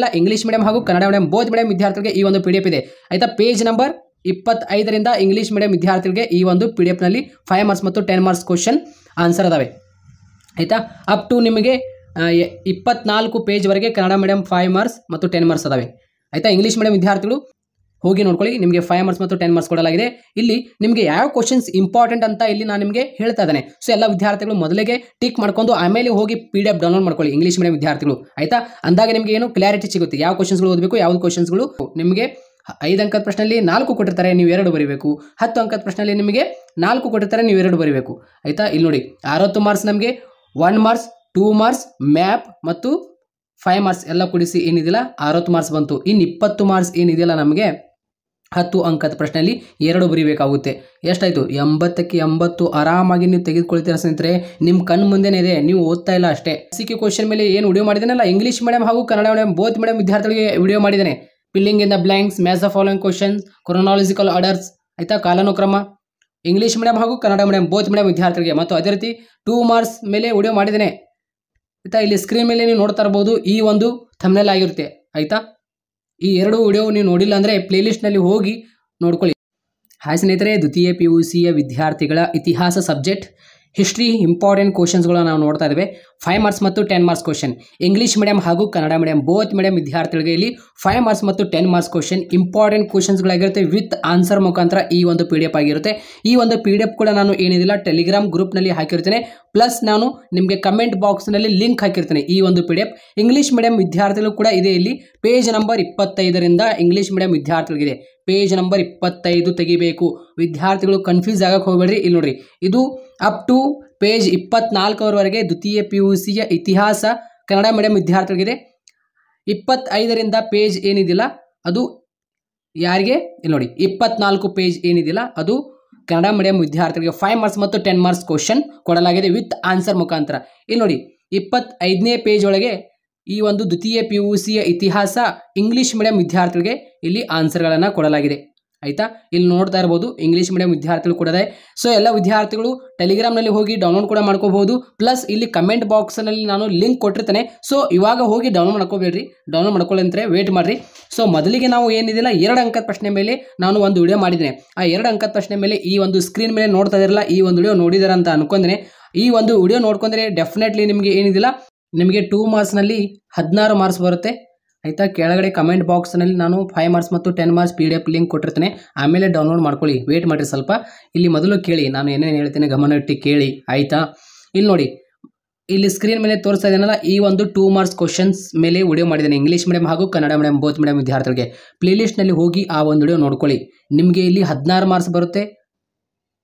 ಎಲ್ಲ English medium ಹಾಗೂ Kannada medium Bodh medium ವಿದ್ಯಾರ್ಥಿಗಳಿಗೆ ಈ ಒಂದು ಪಿ ಡಿ ಎಫ್ ಇದೆ ಆಯಿತಾ ಪೇಜ್ ನಂಬರ್ ಇಪ್ಪತ್ತೈದರಿಂದ ಇಂಗ್ಲೀಷ್ ಮೀಡಿಯಂ ವಿದ್ಯಾರ್ಥಿಗಳಿಗೆ ಈ ಒಂದು ಪಿ ಡಿ ಎಫ್ನಲ್ಲಿ ಫೈವ್ ಮಾರ್ಕ್ಸ್ ಮತ್ತು ಟೆನ್ ಮಾರ್ಕ್ಸ್ ಕ್ವಶನ್ ಆನ್ಸರ್ ಅದಾವೆ ಆಯಿತಾ ಅಪ್ ಟು ನಿಮಗೆ ಇಪ್ಪತ್ನಾಲ್ಕು ಪೇಜ್ವರೆಗೆ ಕನ್ನಡ ಮೀಡಿಯಂ ಫೈವ್ ಮಾರ್ಕ್ಸ್ ಮತ್ತು ಟೆನ್ ಮಾರ್ಕ್ಸ್ ಅದಾವೆ ಆಯ್ತಾ ಇಂಗ್ಲೀಷ್ ಮೀಡಿಯಂ ವಿದ್ಯಾರ್ಥಿಗಳು ಹೋಗಿ ನೋಡ್ಕೊಳ್ಳಿ ನಿಮಗೆ ಫೈವ್ ಮಾರ್ಕ್ಸ್ ಮತ್ತು ಟೆನ್ ಮಾರ್ಕ್ಸ್ ಕೊಡಲಾಗಿದೆ ಇಲ್ಲಿ ನಿಮಗೆ ಯಾವ ಕ್ವಶನ್ಸ್ ಇಂಪಾರ್ಟೆಂಟ್ ಅಂತ ಇಲ್ಲಿ ನಾನು ನಿಮಗೆ ಹೇಳ್ತಾ ಇದ್ದೇನೆ ಸೊ ಎಲ್ಲ ವಿದ್ಯಾರ್ಥಿಗಳು ಮೊದಲಿಗೆ ಟಿಕ್ ಮಾಡ್ಕೊಂಡು ಆಮೇಲೆ ಹೋಗಿ ಪಿ ಡಿ ಎಫ್ ಡೌನ್ಲೋಡ್ ಮಾಡ್ಕೊಳ್ಳಿ ಇಂಗ್ಲೀಷ್ ಮೀಡಿಯಂ ವಿದ್ಯಾರ್ಥಿಗಳು ಆಯ್ತಾ ಅಂದಾಗ ನಿಮಗೆ ಏನು ಕ್ಲಾರಿಟಿ ಸಿಗುತ್ತೆ ಯಾವ ಕ್ವಶನ್ಸ್ಗಳು ಓದಬೇಕು ಯಾವ ಕ್ವಶನ್ಸ್ಗಳು ನಿಮಗೆ ಐದು ಅಂಕದ ಪ್ರಶ್ನೆಯಲ್ಲಿ ನಾಲ್ಕು ಕೊಟ್ಟಿರ್ತಾರೆ ನೀವು ಎರಡು ಬರಿಬೇಕು ಹತ್ತು ಅಂಕದ ಪ್ರಶ್ನೆಯಲ್ಲಿ ನಿಮಗೆ ನಾಲ್ಕು ಕೊಟ್ಟಿರ್ತಾರೆ ನೀವು ಎರಡು ಬರಿಬೇಕು ಆಯಿತಾ ಇಲ್ಲಿ ನೋಡಿ ಅರವತ್ತು ಮಾರ್ಕ್ಸ್ ನಮಗೆ one marks two marks map ಮತ್ತು ಫೈವ್ ಮಾರ್ಕ್ಸ್ ಎಲ್ಲ ಕೊಡಿಸಿ ಏನಿದಿಲ್ಲ ಅರವತ್ತು ಮಾರ್ಕ್ಸ್ ಬಂತು ಇನ್ನು ಇಪ್ಪತ್ತು ಮಾರ್ಕ್ಸ್ ಏನಿದೆಯಲ್ಲ ನಮಗೆ ಹತ್ತು ಅಂಕದ ಪ್ರಶ್ನೆಯಲ್ಲಿ ಎರಡು ಬರಿಬೇಕಾಗುತ್ತೆ ಎಷ್ಟಾಯಿತು ಎಂಬತ್ತಕ್ಕೆ ಎಂಬತ್ತು ಆರಾಮಾಗಿ ನೀವು ತೆಗೆದುಕೊಳ್ತೀರಾ ಸ್ನೇಹಿತರೆ ನಿಮ್ಮ ಕಣ್ಣು ಮುಂದೆನೇ ಇದೆ ನೀವು ಓದ್ತಾ ಇಲ್ಲ ಅಷ್ಟೇ ಸಿಕ್ಕಿ ಕ್ವಶನ್ ಮೇಲೆ ಏನು ವಿಡಿಯೋ ಅಲ್ಲ ಇಂಗ್ಲೀಷ್ ಮೀಡಿಯಂ ಹಾಗೂ ಕನ್ನಡ ಮೀಡಿಯಂ ಬೋತ್ ಮೀಡಿಯಂ ವಿದ್ಯಾರ್ಥಿಗಳಿಗೆ ವಿಡಿಯೋ ಮಾಡಿದ್ದೇನೆ filling in the blanks match of following questions chronological orders ಆಯಿತಾ ಕಾಲಾನುಕ್ರಮ ಇಂಗ್ಲೀಷ್ ಮೀಡಿಯಂ ಹಾಗೂ ಕನ್ನಡ ಮೀಡಿಯಂ ಬೋತ್ ಮೀಡಿಯಂ ವಿದ್ಯಾರ್ಥಿಗಳಿಗೆ ಮತ್ತು ಅದೇ ರೀತಿ ಟೂ ಮಾರ್ಕ್ಸ್ ಮೇಲೆ ವಿಡಿಯೋ ಮಾಡಿದ್ದೇನೆ ಆಯಿತಾ ಇಲ್ಲಿ ಸ್ಕ್ರೀನ್ ಮೇಲೆ ನೀವು ನೋಡ್ತಾ ಇರ್ಬೋದು ಈ ಒಂದು ಥಮ್ನೆಲ್ ಆಗಿರುತ್ತೆ ಆಯಿತಾ ಈ ಎರಡು ವಿಡಿಯೋ ನೀವು ನೋಡಿಲ್ಲ ಅಂದರೆ ಪ್ಲೇಲಿಸ್ಟ್ನಲ್ಲಿ ಹೋಗಿ ನೋಡ್ಕೊಳ್ಳಿ ಹಾಯ್ ಸ್ನೇಹಿತರೆ ದ್ವಿತೀಯ ಪಿ ಯು ಸಿಯ ವಿದ್ಯಾರ್ಥಿಗಳ ಇತಿಹಾಸ ಸಬ್ಜೆಕ್ಟ್ ಹಿಸ್ಟ್ರಿ ಇಂಪಾರ್ಟೆಂಟ್ ಕ್ವಶನ್ಸ್ಗಳನ್ನ ನಾವು ನೋಡ್ತಾ ಇದ್ದೇವೆ ಫೈವ್ ಮಾರ್ಕ್ಸ್ ಮತ್ತು ten marks question English medium ಹಾಗೂ ಕನ್ನಡ ಮೀಡಿಯಂ ಬೋತ್ ಮೀಡಿಯಂ ವಿದ್ಯಾರ್ಥಿಗಳಿಗೆ ಇಲ್ಲಿ ಫೈವ್ ಮಾರ್ಕ್ಸ್ ಮತ್ತು ಟೆನ್ ಮಾರ್ಕ್ಸ್ ಕ್ವಶನ್ ಇಂಪಾರ್ಟೆಂಟ್ ಕ್ವಶನ್ಸ್ಗಳಾಗಿರುತ್ತೆ ವಿತ್ ಆನ್ಸರ್ ಮುಖಾಂತರ ಈ ಒಂದು ಪಿ ಡಿ ಎಫ್ ಆಗಿರುತ್ತೆ ಈ ಒಂದು ಪಿ ಡಿ ಎಫ್ ಕೂಡ ನಾನು ಏನಿದಿಲ್ಲ ಟೆಲಿಗ್ರಾಮ್ ಗ್ರೂಪ್ನಲ್ಲಿ ಹಾಕಿರ್ತೇನೆ ಪ್ಲಸ್ ನಾನು ನಿಮಗೆ ಕಮೆಂಟ್ ಬಾಕ್ಸ್ನಲ್ಲಿ ಲಿಂಕ್ ಹಾಕಿರ್ತೇನೆ ಈ ಒಂದು P D F English medium ವಿದ್ಯಾರ್ಥಿಗಳು ಕೂಡ ಇದೆ ಇಲ್ಲಿ ಪೇಜ್ ನಂಬರ್ ಇಪ್ಪತ್ತೈದರಿಂದ ಇಂಗ್ಲೀಷ್ ಮೀಡಿಯಂ ವಿದ್ಯಾರ್ಥಿಗಳಿಗಿದೆ ಪೇಜ್ ನಂಬರ್ ಇಪ್ಪತ್ತೈದು ತೆಗಿಬೇಕು ವಿದ್ಯಾರ್ಥಿಗಳು ಕನ್ಫ್ಯೂಸ್ ಆಗಕ್ಕೆ ಹೋಗಬೇಡ್ರಿ ಇಲ್ಲಿ ನೋಡ್ರಿ ಇದು ಅಪ್ ಟು ಪೇಜ್ ಇಪ್ಪತ್ನಾಲ್ಕರವರೆಗೆ ದ್ವಿತೀಯ ಪಿ ಯು ಸಿಯ ಇತಿಹಾಸ ಕನ್ನಡ ಮೀಡಿಯಂ ವಿದ್ಯಾರ್ಥಿಗಳಿಗೆ ಇಪ್ಪತ್ತೈದರಿಂದ ಪೇಜ್ ಏನಿದಿಲ್ಲ ಅದು ಯಾರಿಗೆ ಇಲ್ಲಿ ನೋಡಿ ಇಪ್ಪತ್ನಾಲ್ಕು ಪೇಜ್ ಏನಿದಿಲ್ಲ ಅದು ಕನ್ನಡ ಮೀಡಿಯಂ ವಿದ್ಯಾರ್ಥಿಗಳಿಗೆ ಫೈವ್ ಮಾರ್ಕ್ಸ್ ಮತ್ತು ಟೆನ್ ಮಾರ್ಕ್ಸ್ ಕ್ವಶನ್ ಕೊಡಲಾಗಿದೆ ವಿತ್ ಆನ್ಸರ್ ಮುಖಾಂತರ ಇಲ್ಲಿ ನೋಡಿ ಇಪ್ಪತ್ತೈದನೇ ಪೇಜ್ ಒಳಗೆ ಈ ಒಂದು ದ್ವಿತೀಯ ಪಿ ಯು ಸಿಯ ಇತಿಹಾಸ ಇಂಗ್ಲೀಷ್ ಮೀಡಿಯಂ ವಿದ್ಯಾರ್ಥಿಗಳಿಗೆ ಇಲ್ಲಿ ಆನ್ಸರ್ಗಳನ್ನು ಕೊಡಲಾಗಿದೆ ಆಯ್ತಾ ಇಲ್ಲಿ ನೋಡ್ತಾ ಇರ್ಬೋದು ಇಂಗ್ಲೀಷ್ ಮೀಡಿಯಂ ವಿದ್ಯಾರ್ಥಿಗಳು ಕೂಡ ಇದೆ ಸೊ ಎಲ್ಲ ವಿದ್ಯಾರ್ಥಿಗಳು ಟೆಲಿಗ್ರಾಮ್ನಲ್ಲಿ ಹೋಗಿ ಡೌನ್ಲೋಡ್ ಕೂಡ ಮಾಡ್ಕೋಬಹುದು ಪ್ಲಸ್ ಇಲ್ಲಿ ಕಮೆಂಟ್ ನಲ್ಲಿ ನಾನು ಲಿಂಕ್ ಕೊಟ್ಟಿರ್ತೇನೆ ಸೊ ಇವಾಗ ಹೋಗಿ ಡೌನ್ಲೋಡ್ ಮಾಡ್ಕೋಬೇಡ್ರಿ ಡೌನ್ಲೋಡ್ ಅಂತಾರೆ ವೇಟ್ ಮಾಡಿರಿ ಸೊ ಮೊದಲಿಗೆ ನಾವು ಏನಿದಿಲ್ಲ ಎರಡು ಅಂಕದ ಪ್ರಶ್ನೆ ಮೇಲೆ ನಾನು ಒಂದು ವಿಡಿಯೋ ಮಾಡಿದ್ದೇನೆ ಆ ಎರಡು ಅಂಕದ ಪ್ರಶ್ನೆ ಮೇಲೆ ಈ ಒಂದು ಸ್ಕ್ರೀನ್ ಮೇಲೆ ನೋಡ್ತಾ ಇರಲ್ಲ ಈ ಒಂದು ವಿಡಿಯೋ ನೋಡಿದಾರ ಅಂತ ಅನ್ಕೊಂಡೇನೆ ಈ ಒಂದು ವಿಡಿಯೋ ನೋಡ್ಕೊಂಡ್ರೆ ಡೆಫಿನೆಟ್ಲಿ ನಿಮಗೆ ಏನಿದಿಲ್ಲ ನಿಮಗೆ ಟೂ ಮಾರ್ಕ್ಸ್ನಲ್ಲಿ ಹದಿನಾರು ಮಾರ್ಕ್ಸ್ ಬರುತ್ತೆ ಆಯಿತಾ ಕೆಳಗಡೆ ಕಮೆಂಟ್ ಬಾಕ್ಸ್ನಲ್ಲಿ ನಾನು ಫೈವ್ ಮಾರ್ಕ್ಸ್ ಮತ್ತು ten marks P D F link ಕೊಟ್ಟಿರ್ತೇನೆ ಆಮೇಲೆ ಡೌನ್ಲೋಡ್ ಮಾಡ್ಕೊಳ್ಳಿ ವೇಟ್ ಮಾಡಿರಿ ಸ್ವಲ್ಪ ಇಲ್ಲಿ ಮೊದಲು ಕೇಳಿ ನಾನು ಏನೇನು ಹೇಳ್ತೇನೆ ಗಮನ ಇಟ್ಟು ಕೇಳಿ ಆಯಿತಾ ಇಲ್ಲಿ ನೋಡಿ ಇಲ್ಲಿ ಸ್ಕ್ರೀನ್ ಮೇಲೆ ತೋರಿಸ್ತಾ ಇದೇನಲ್ಲ ಈ ಒಂದು ಟೂ ಮಾರ್ಕ್ಸ್ ಕ್ವಶನ್ಸ್ ಮೇಲೆ ವಿಡಿಯೋ ಮಾಡಿದ್ದೇನೆ ಇಂಗ್ಲೀಷ್ ಮೀಡಿಯಂ ಹಾಗೂ ಕನ್ನಡ ಮೀಡಿಯಂ ಬೋತ್ ಮೀಡಿಯಂ ವಿದ್ಯಾರ್ಥಿಗಳಿಗೆ ಪ್ಲೇಲಿಸ್ಟ್ನಲ್ಲಿ ಹೋಗಿ ಆ ಒಂದು ವಿಡಿಯೋ ನೋಡ್ಕೊಳ್ಳಿ ನಿಮಗೆ ಇಲ್ಲಿ ಹದಿನಾರು ಮಾರ್ಕ್ಸ್ ಬರುತ್ತೆ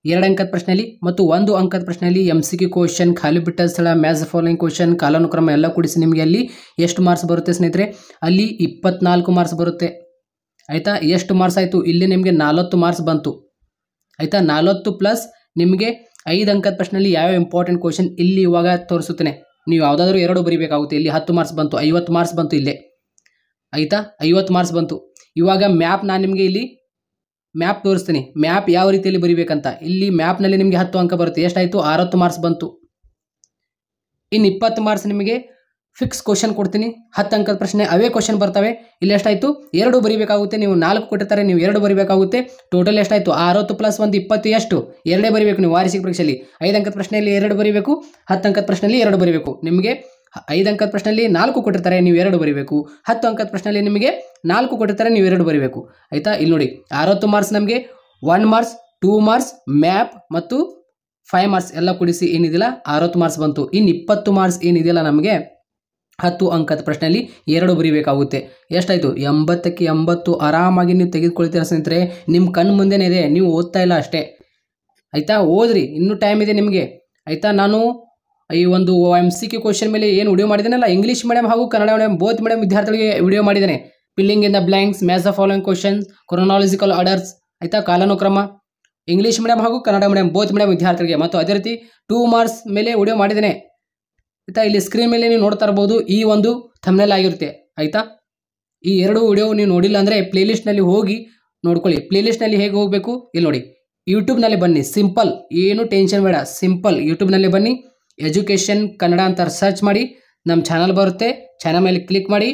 ಎರಡು ಅಂಕದ ಪ್ರಶ್ನೆಯಲ್ಲಿ ಮತ್ತು ಒಂದು ಅಂಕದ ಪ್ರಶ್ನೆಯಲ್ಲಿ ಎಮ್ ಸಿ ಕ್ಯೂ ಕ್ವಶನ್ ಖಾಲಿ ಬಿಟ್ಟ ಸ್ಥಳ ಮ್ಯಾಸ್ ಫಾಲೋಯಿಂಗ್ ಕ್ವಶನ್ ಕಾಲಾನುಕ್ರಮ ಎಲ್ಲ ಕೂಡಿಸಿ ನಿಮಗೆ ಅಲ್ಲಿ ಎಷ್ಟು ಮಾರ್ಕ್ಸ್ ಬರುತ್ತೆ ಸ್ನೇಹಿತರೆ ಅಲ್ಲಿ ಇಪ್ಪತ್ನಾಲ್ಕು ಮಾರ್ಕ್ಸ್ ಬರುತ್ತೆ ಆಯಿತಾ ಎಷ್ಟು ಮಾರ್ಕ್ಸ್ ಆಯಿತು ಇಲ್ಲಿ ನಿಮಗೆ ನಾಲ್ವತ್ತು ಮಾರ್ಕ್ಸ್ ಬಂತು ಆಯಿತಾ ನಾಲ್ವತ್ತು ಪ್ಲಸ್ ನಿಮಗೆ ಐದು ಅಂಕದ ಪ್ರಶ್ನೆಯಲ್ಲಿ ಯಾವ ಇಂಪಾರ್ಟೆಂಟ್ ಕ್ವಶನ್ ಇಲ್ಲಿ ಇವಾಗ ತೋರಿಸುತ್ತೇನೆ ನೀವು ಯಾವುದಾದ್ರೂ ಎರಡು ಬರೀಬೇಕಾಗುತ್ತೆ ಇಲ್ಲಿ ಹತ್ತು ಮಾರ್ಕ್ಸ್ ಬಂತು ಐವತ್ತು ಮಾರ್ಕ್ಸ್ ಬಂತು ಇಲ್ಲೇ ಆಯಿತಾ ಐವತ್ತು ಮಾರ್ಕ್ಸ್ ಬಂತು ಇವಾಗ ಮ್ಯಾಪ್ ನಾನು ನಿಮಗೆ ಇಲ್ಲಿ ಮ್ಯಾಪ್ ತೋರಿಸ್ತೀನಿ ಮ್ಯಾಪ್ ಯಾವ ರೀತಿಯಲ್ಲಿ ಬರಿಬೇಕಂತ ಇಲ್ಲಿ ಮ್ಯಾಪ್ನಲ್ಲಿ ನಿಮಗೆ ಹತ್ತು ಅಂಕ ಬರುತ್ತೆ ಎಷ್ಟಾಯಿತು ಅರವತ್ತು ಮಾರ್ಕ್ಸ್ ಬಂತು ಇನ್ನು ಇಪ್ಪತ್ತು ಮಾರ್ಕ್ಸ್ ನಿಮಗೆ ಫಿಕ್ಸ್ ಕ್ವಶನ್ ಕೊಡ್ತೀನಿ ಹತ್ತು ಅಂಕದ ಪ್ರಶ್ನೆ ಅವೇ ಕ್ವಶನ್ ಬರ್ತವೆ ಇಲ್ಲಿ ಎಷ್ಟಾಯಿತು ಎರಡು ಬರಿಬೇಕಾಗುತ್ತೆ ನೀವು ನಾಲ್ಕು ಕೊಟ್ಟಿರ್ತಾರೆ ನೀವು ಎರಡು ಬರಿಬೇಕಾಗುತ್ತೆ ಟೋಟಲ್ ಎಷ್ಟಾಯಿತು ಅರವತ್ತು ಪ್ಲಸ್ ಒಂದು ಇಪ್ಪತ್ತು ಎಷ್ಟು ಎರಡೇ ಬರಿಬೇಕು ನೀವು ವಾರ್ಷಿಕ ಪರೀಕ್ಷೆಯಲ್ಲಿ ಐದು ಅಂಕದ ಪ್ರಶ್ನೆಯಲ್ಲಿ ಎರಡು ಬರಿಬೇಕು ಹತ್ತು ಅಂಕದ ಪ್ರಶ್ನೆಯಲ್ಲಿ ಎರಡು ಬರಿಬೇಕು ನಿಮಗೆ ಐದು ಅಂಕದ ಪ್ರಶ್ನೆಯಲ್ಲಿ ನಾಲ್ಕು ಕೊಟ್ಟಿರ್ತಾರೆ ನೀವು ಎರಡು ಬರಿಬೇಕು ಹತ್ತು ಅಂಕದ ಪ್ರಶ್ನೆಯಲ್ಲಿ ನಿಮಗೆ ನಾಲ್ಕು ಕೊಟ್ಟಿರ್ತಾರೆ ನೀವು ಎರಡು ಬರಿಬೇಕು ಆಯಿತಾ ಇಲ್ಲಿ ನೋಡಿ ಅರವತ್ತು ಮಾರ್ಕ್ಸ್ ನಮಗೆ one marks two marks map ಮತ್ತು ಫೈವ್ ಮಾರ್ಕ್ಸ್ ಎಲ್ಲ ಕೊಡಿಸಿ ಏನಿದೆಯಲ್ಲ ಅರವತ್ತು ಮಾರ್ಕ್ಸ್ ಬಂತು ಇನ್ನು ಇಪ್ಪತ್ತು ಮಾರ್ಕ್ಸ್ ಏನಿದೆಯಲ್ಲ ನಮಗೆ ಹತ್ತು ಅಂಕದ ಪ್ರಶ್ನೆಯಲ್ಲಿ ಎರಡು ಬರಿಬೇಕಾಗುತ್ತೆ ಎಷ್ಟಾಯಿತು ಎಂಬತ್ತಕ್ಕೆ ಎಂಬತ್ತು ಆರಾಮಾಗಿ ನೀವು ತೆಗೆದುಕೊಳ್ತೀರ ಸ್ನೇಹಿತರೆ ನಿಮ್ಮ ಕಣ್ಣು ಮುಂದೆನೇ ಇದೆ ನೀವು ಓದ್ತಾ ಇಲ್ಲ ಅಷ್ಟೇ ಆಯಿತಾ ಓದ್ರಿ ಇನ್ನೂ ಟೈಮ್ ಇದೆ ನಿಮಗೆ ಆಯಿತಾ ನಾನು ಈ ಒಂದು ಎಮ್ ಸಿ ಕ್ಯೂ ಕ್ವಶನ್ ಮೇಲೆ ಏನು ವಿಡಿಯೋ ಅಲ್ಲ ಇಂಗ್ಲೀಷ್ ಮೀಡಿಯಂ ಹಾಗೂ ಕನ್ನಡ ಮೀಡಿಯಂ ಬೋತ್ ಮೀಡಿಯಂ ವಿದ್ಯಾರ್ಥಿಗಳಿಗೆ ವಿಡಿಯೋ ಮಾಡಿದ್ದಾನೆ filling in the blanks match of following question chronological orders ಆಯಿತಾ ಕಾಲಾನುಕ್ರಮ ಇಂಗ್ಲೀಷ್ ಮೀಡಿಯಂ ಹಾಗೂ ಕನ್ನಡ ಮೀಡಿಯಂ ಬೋತ್ ಮೀಡಿಯಂ ವಿದ್ಯಾರ್ಥಿಗಳಿಗೆ ಮತ್ತು ಅದೇ ರೀತಿ ಟೂ ಮಾರ್ಕ್ಸ್ ಮೇಲೆ ವಿಡಿಯೋ ಮಾಡಿದ್ದೇನೆ ಆಯಿತಾ ಇಲ್ಲಿ ಸ್ಕ್ರೀನ್ ಮೇಲೆ ನೀವು ನೋಡ್ತಾ ಇರ್ಬೋದು ಈ ಒಂದು ಥಮ್ನೆಲ್ ಆಗಿರುತ್ತೆ ಆಯಿತಾ ಈ ಎರಡು ವಿಡಿಯೋ ನೀವು ನೋಡಿಲ್ಲ ಅಂದರೆ ಪ್ಲೇಲಿಸ್ಟ್ನಲ್ಲಿ ಹೋಗಿ ನೋಡ್ಕೊಳ್ಳಿ ಪ್ಲೇಲಿಸ್ಟ್ನಲ್ಲಿ ಹೇಗೆ ಹೋಗಬೇಕು ಇಲ್ಲಿ ನೋಡಿ ಯೂಟ್ಯೂಬ್ನಲ್ಲಿ ಬನ್ನಿ ಸಿಂಪಲ್ ಏನು ಟೆನ್ಷನ್ ಬೇಡ ಸಿಂಪಲ್ ಯೂಟ್ಯೂಬ್ನಲ್ಲಿ ಬನ್ನಿ ಎಜುಕೇಷನ್ ಕನ್ನಡ ಅಂತ ಸರ್ಚ್ ಮಾಡಿ ನಮ್ಮ ಚಾನಲ್ ಬರುತ್ತೆ ಚಾನಲ್ ಮೇಲೆ ಕ್ಲಿಕ್ ಮಾಡಿ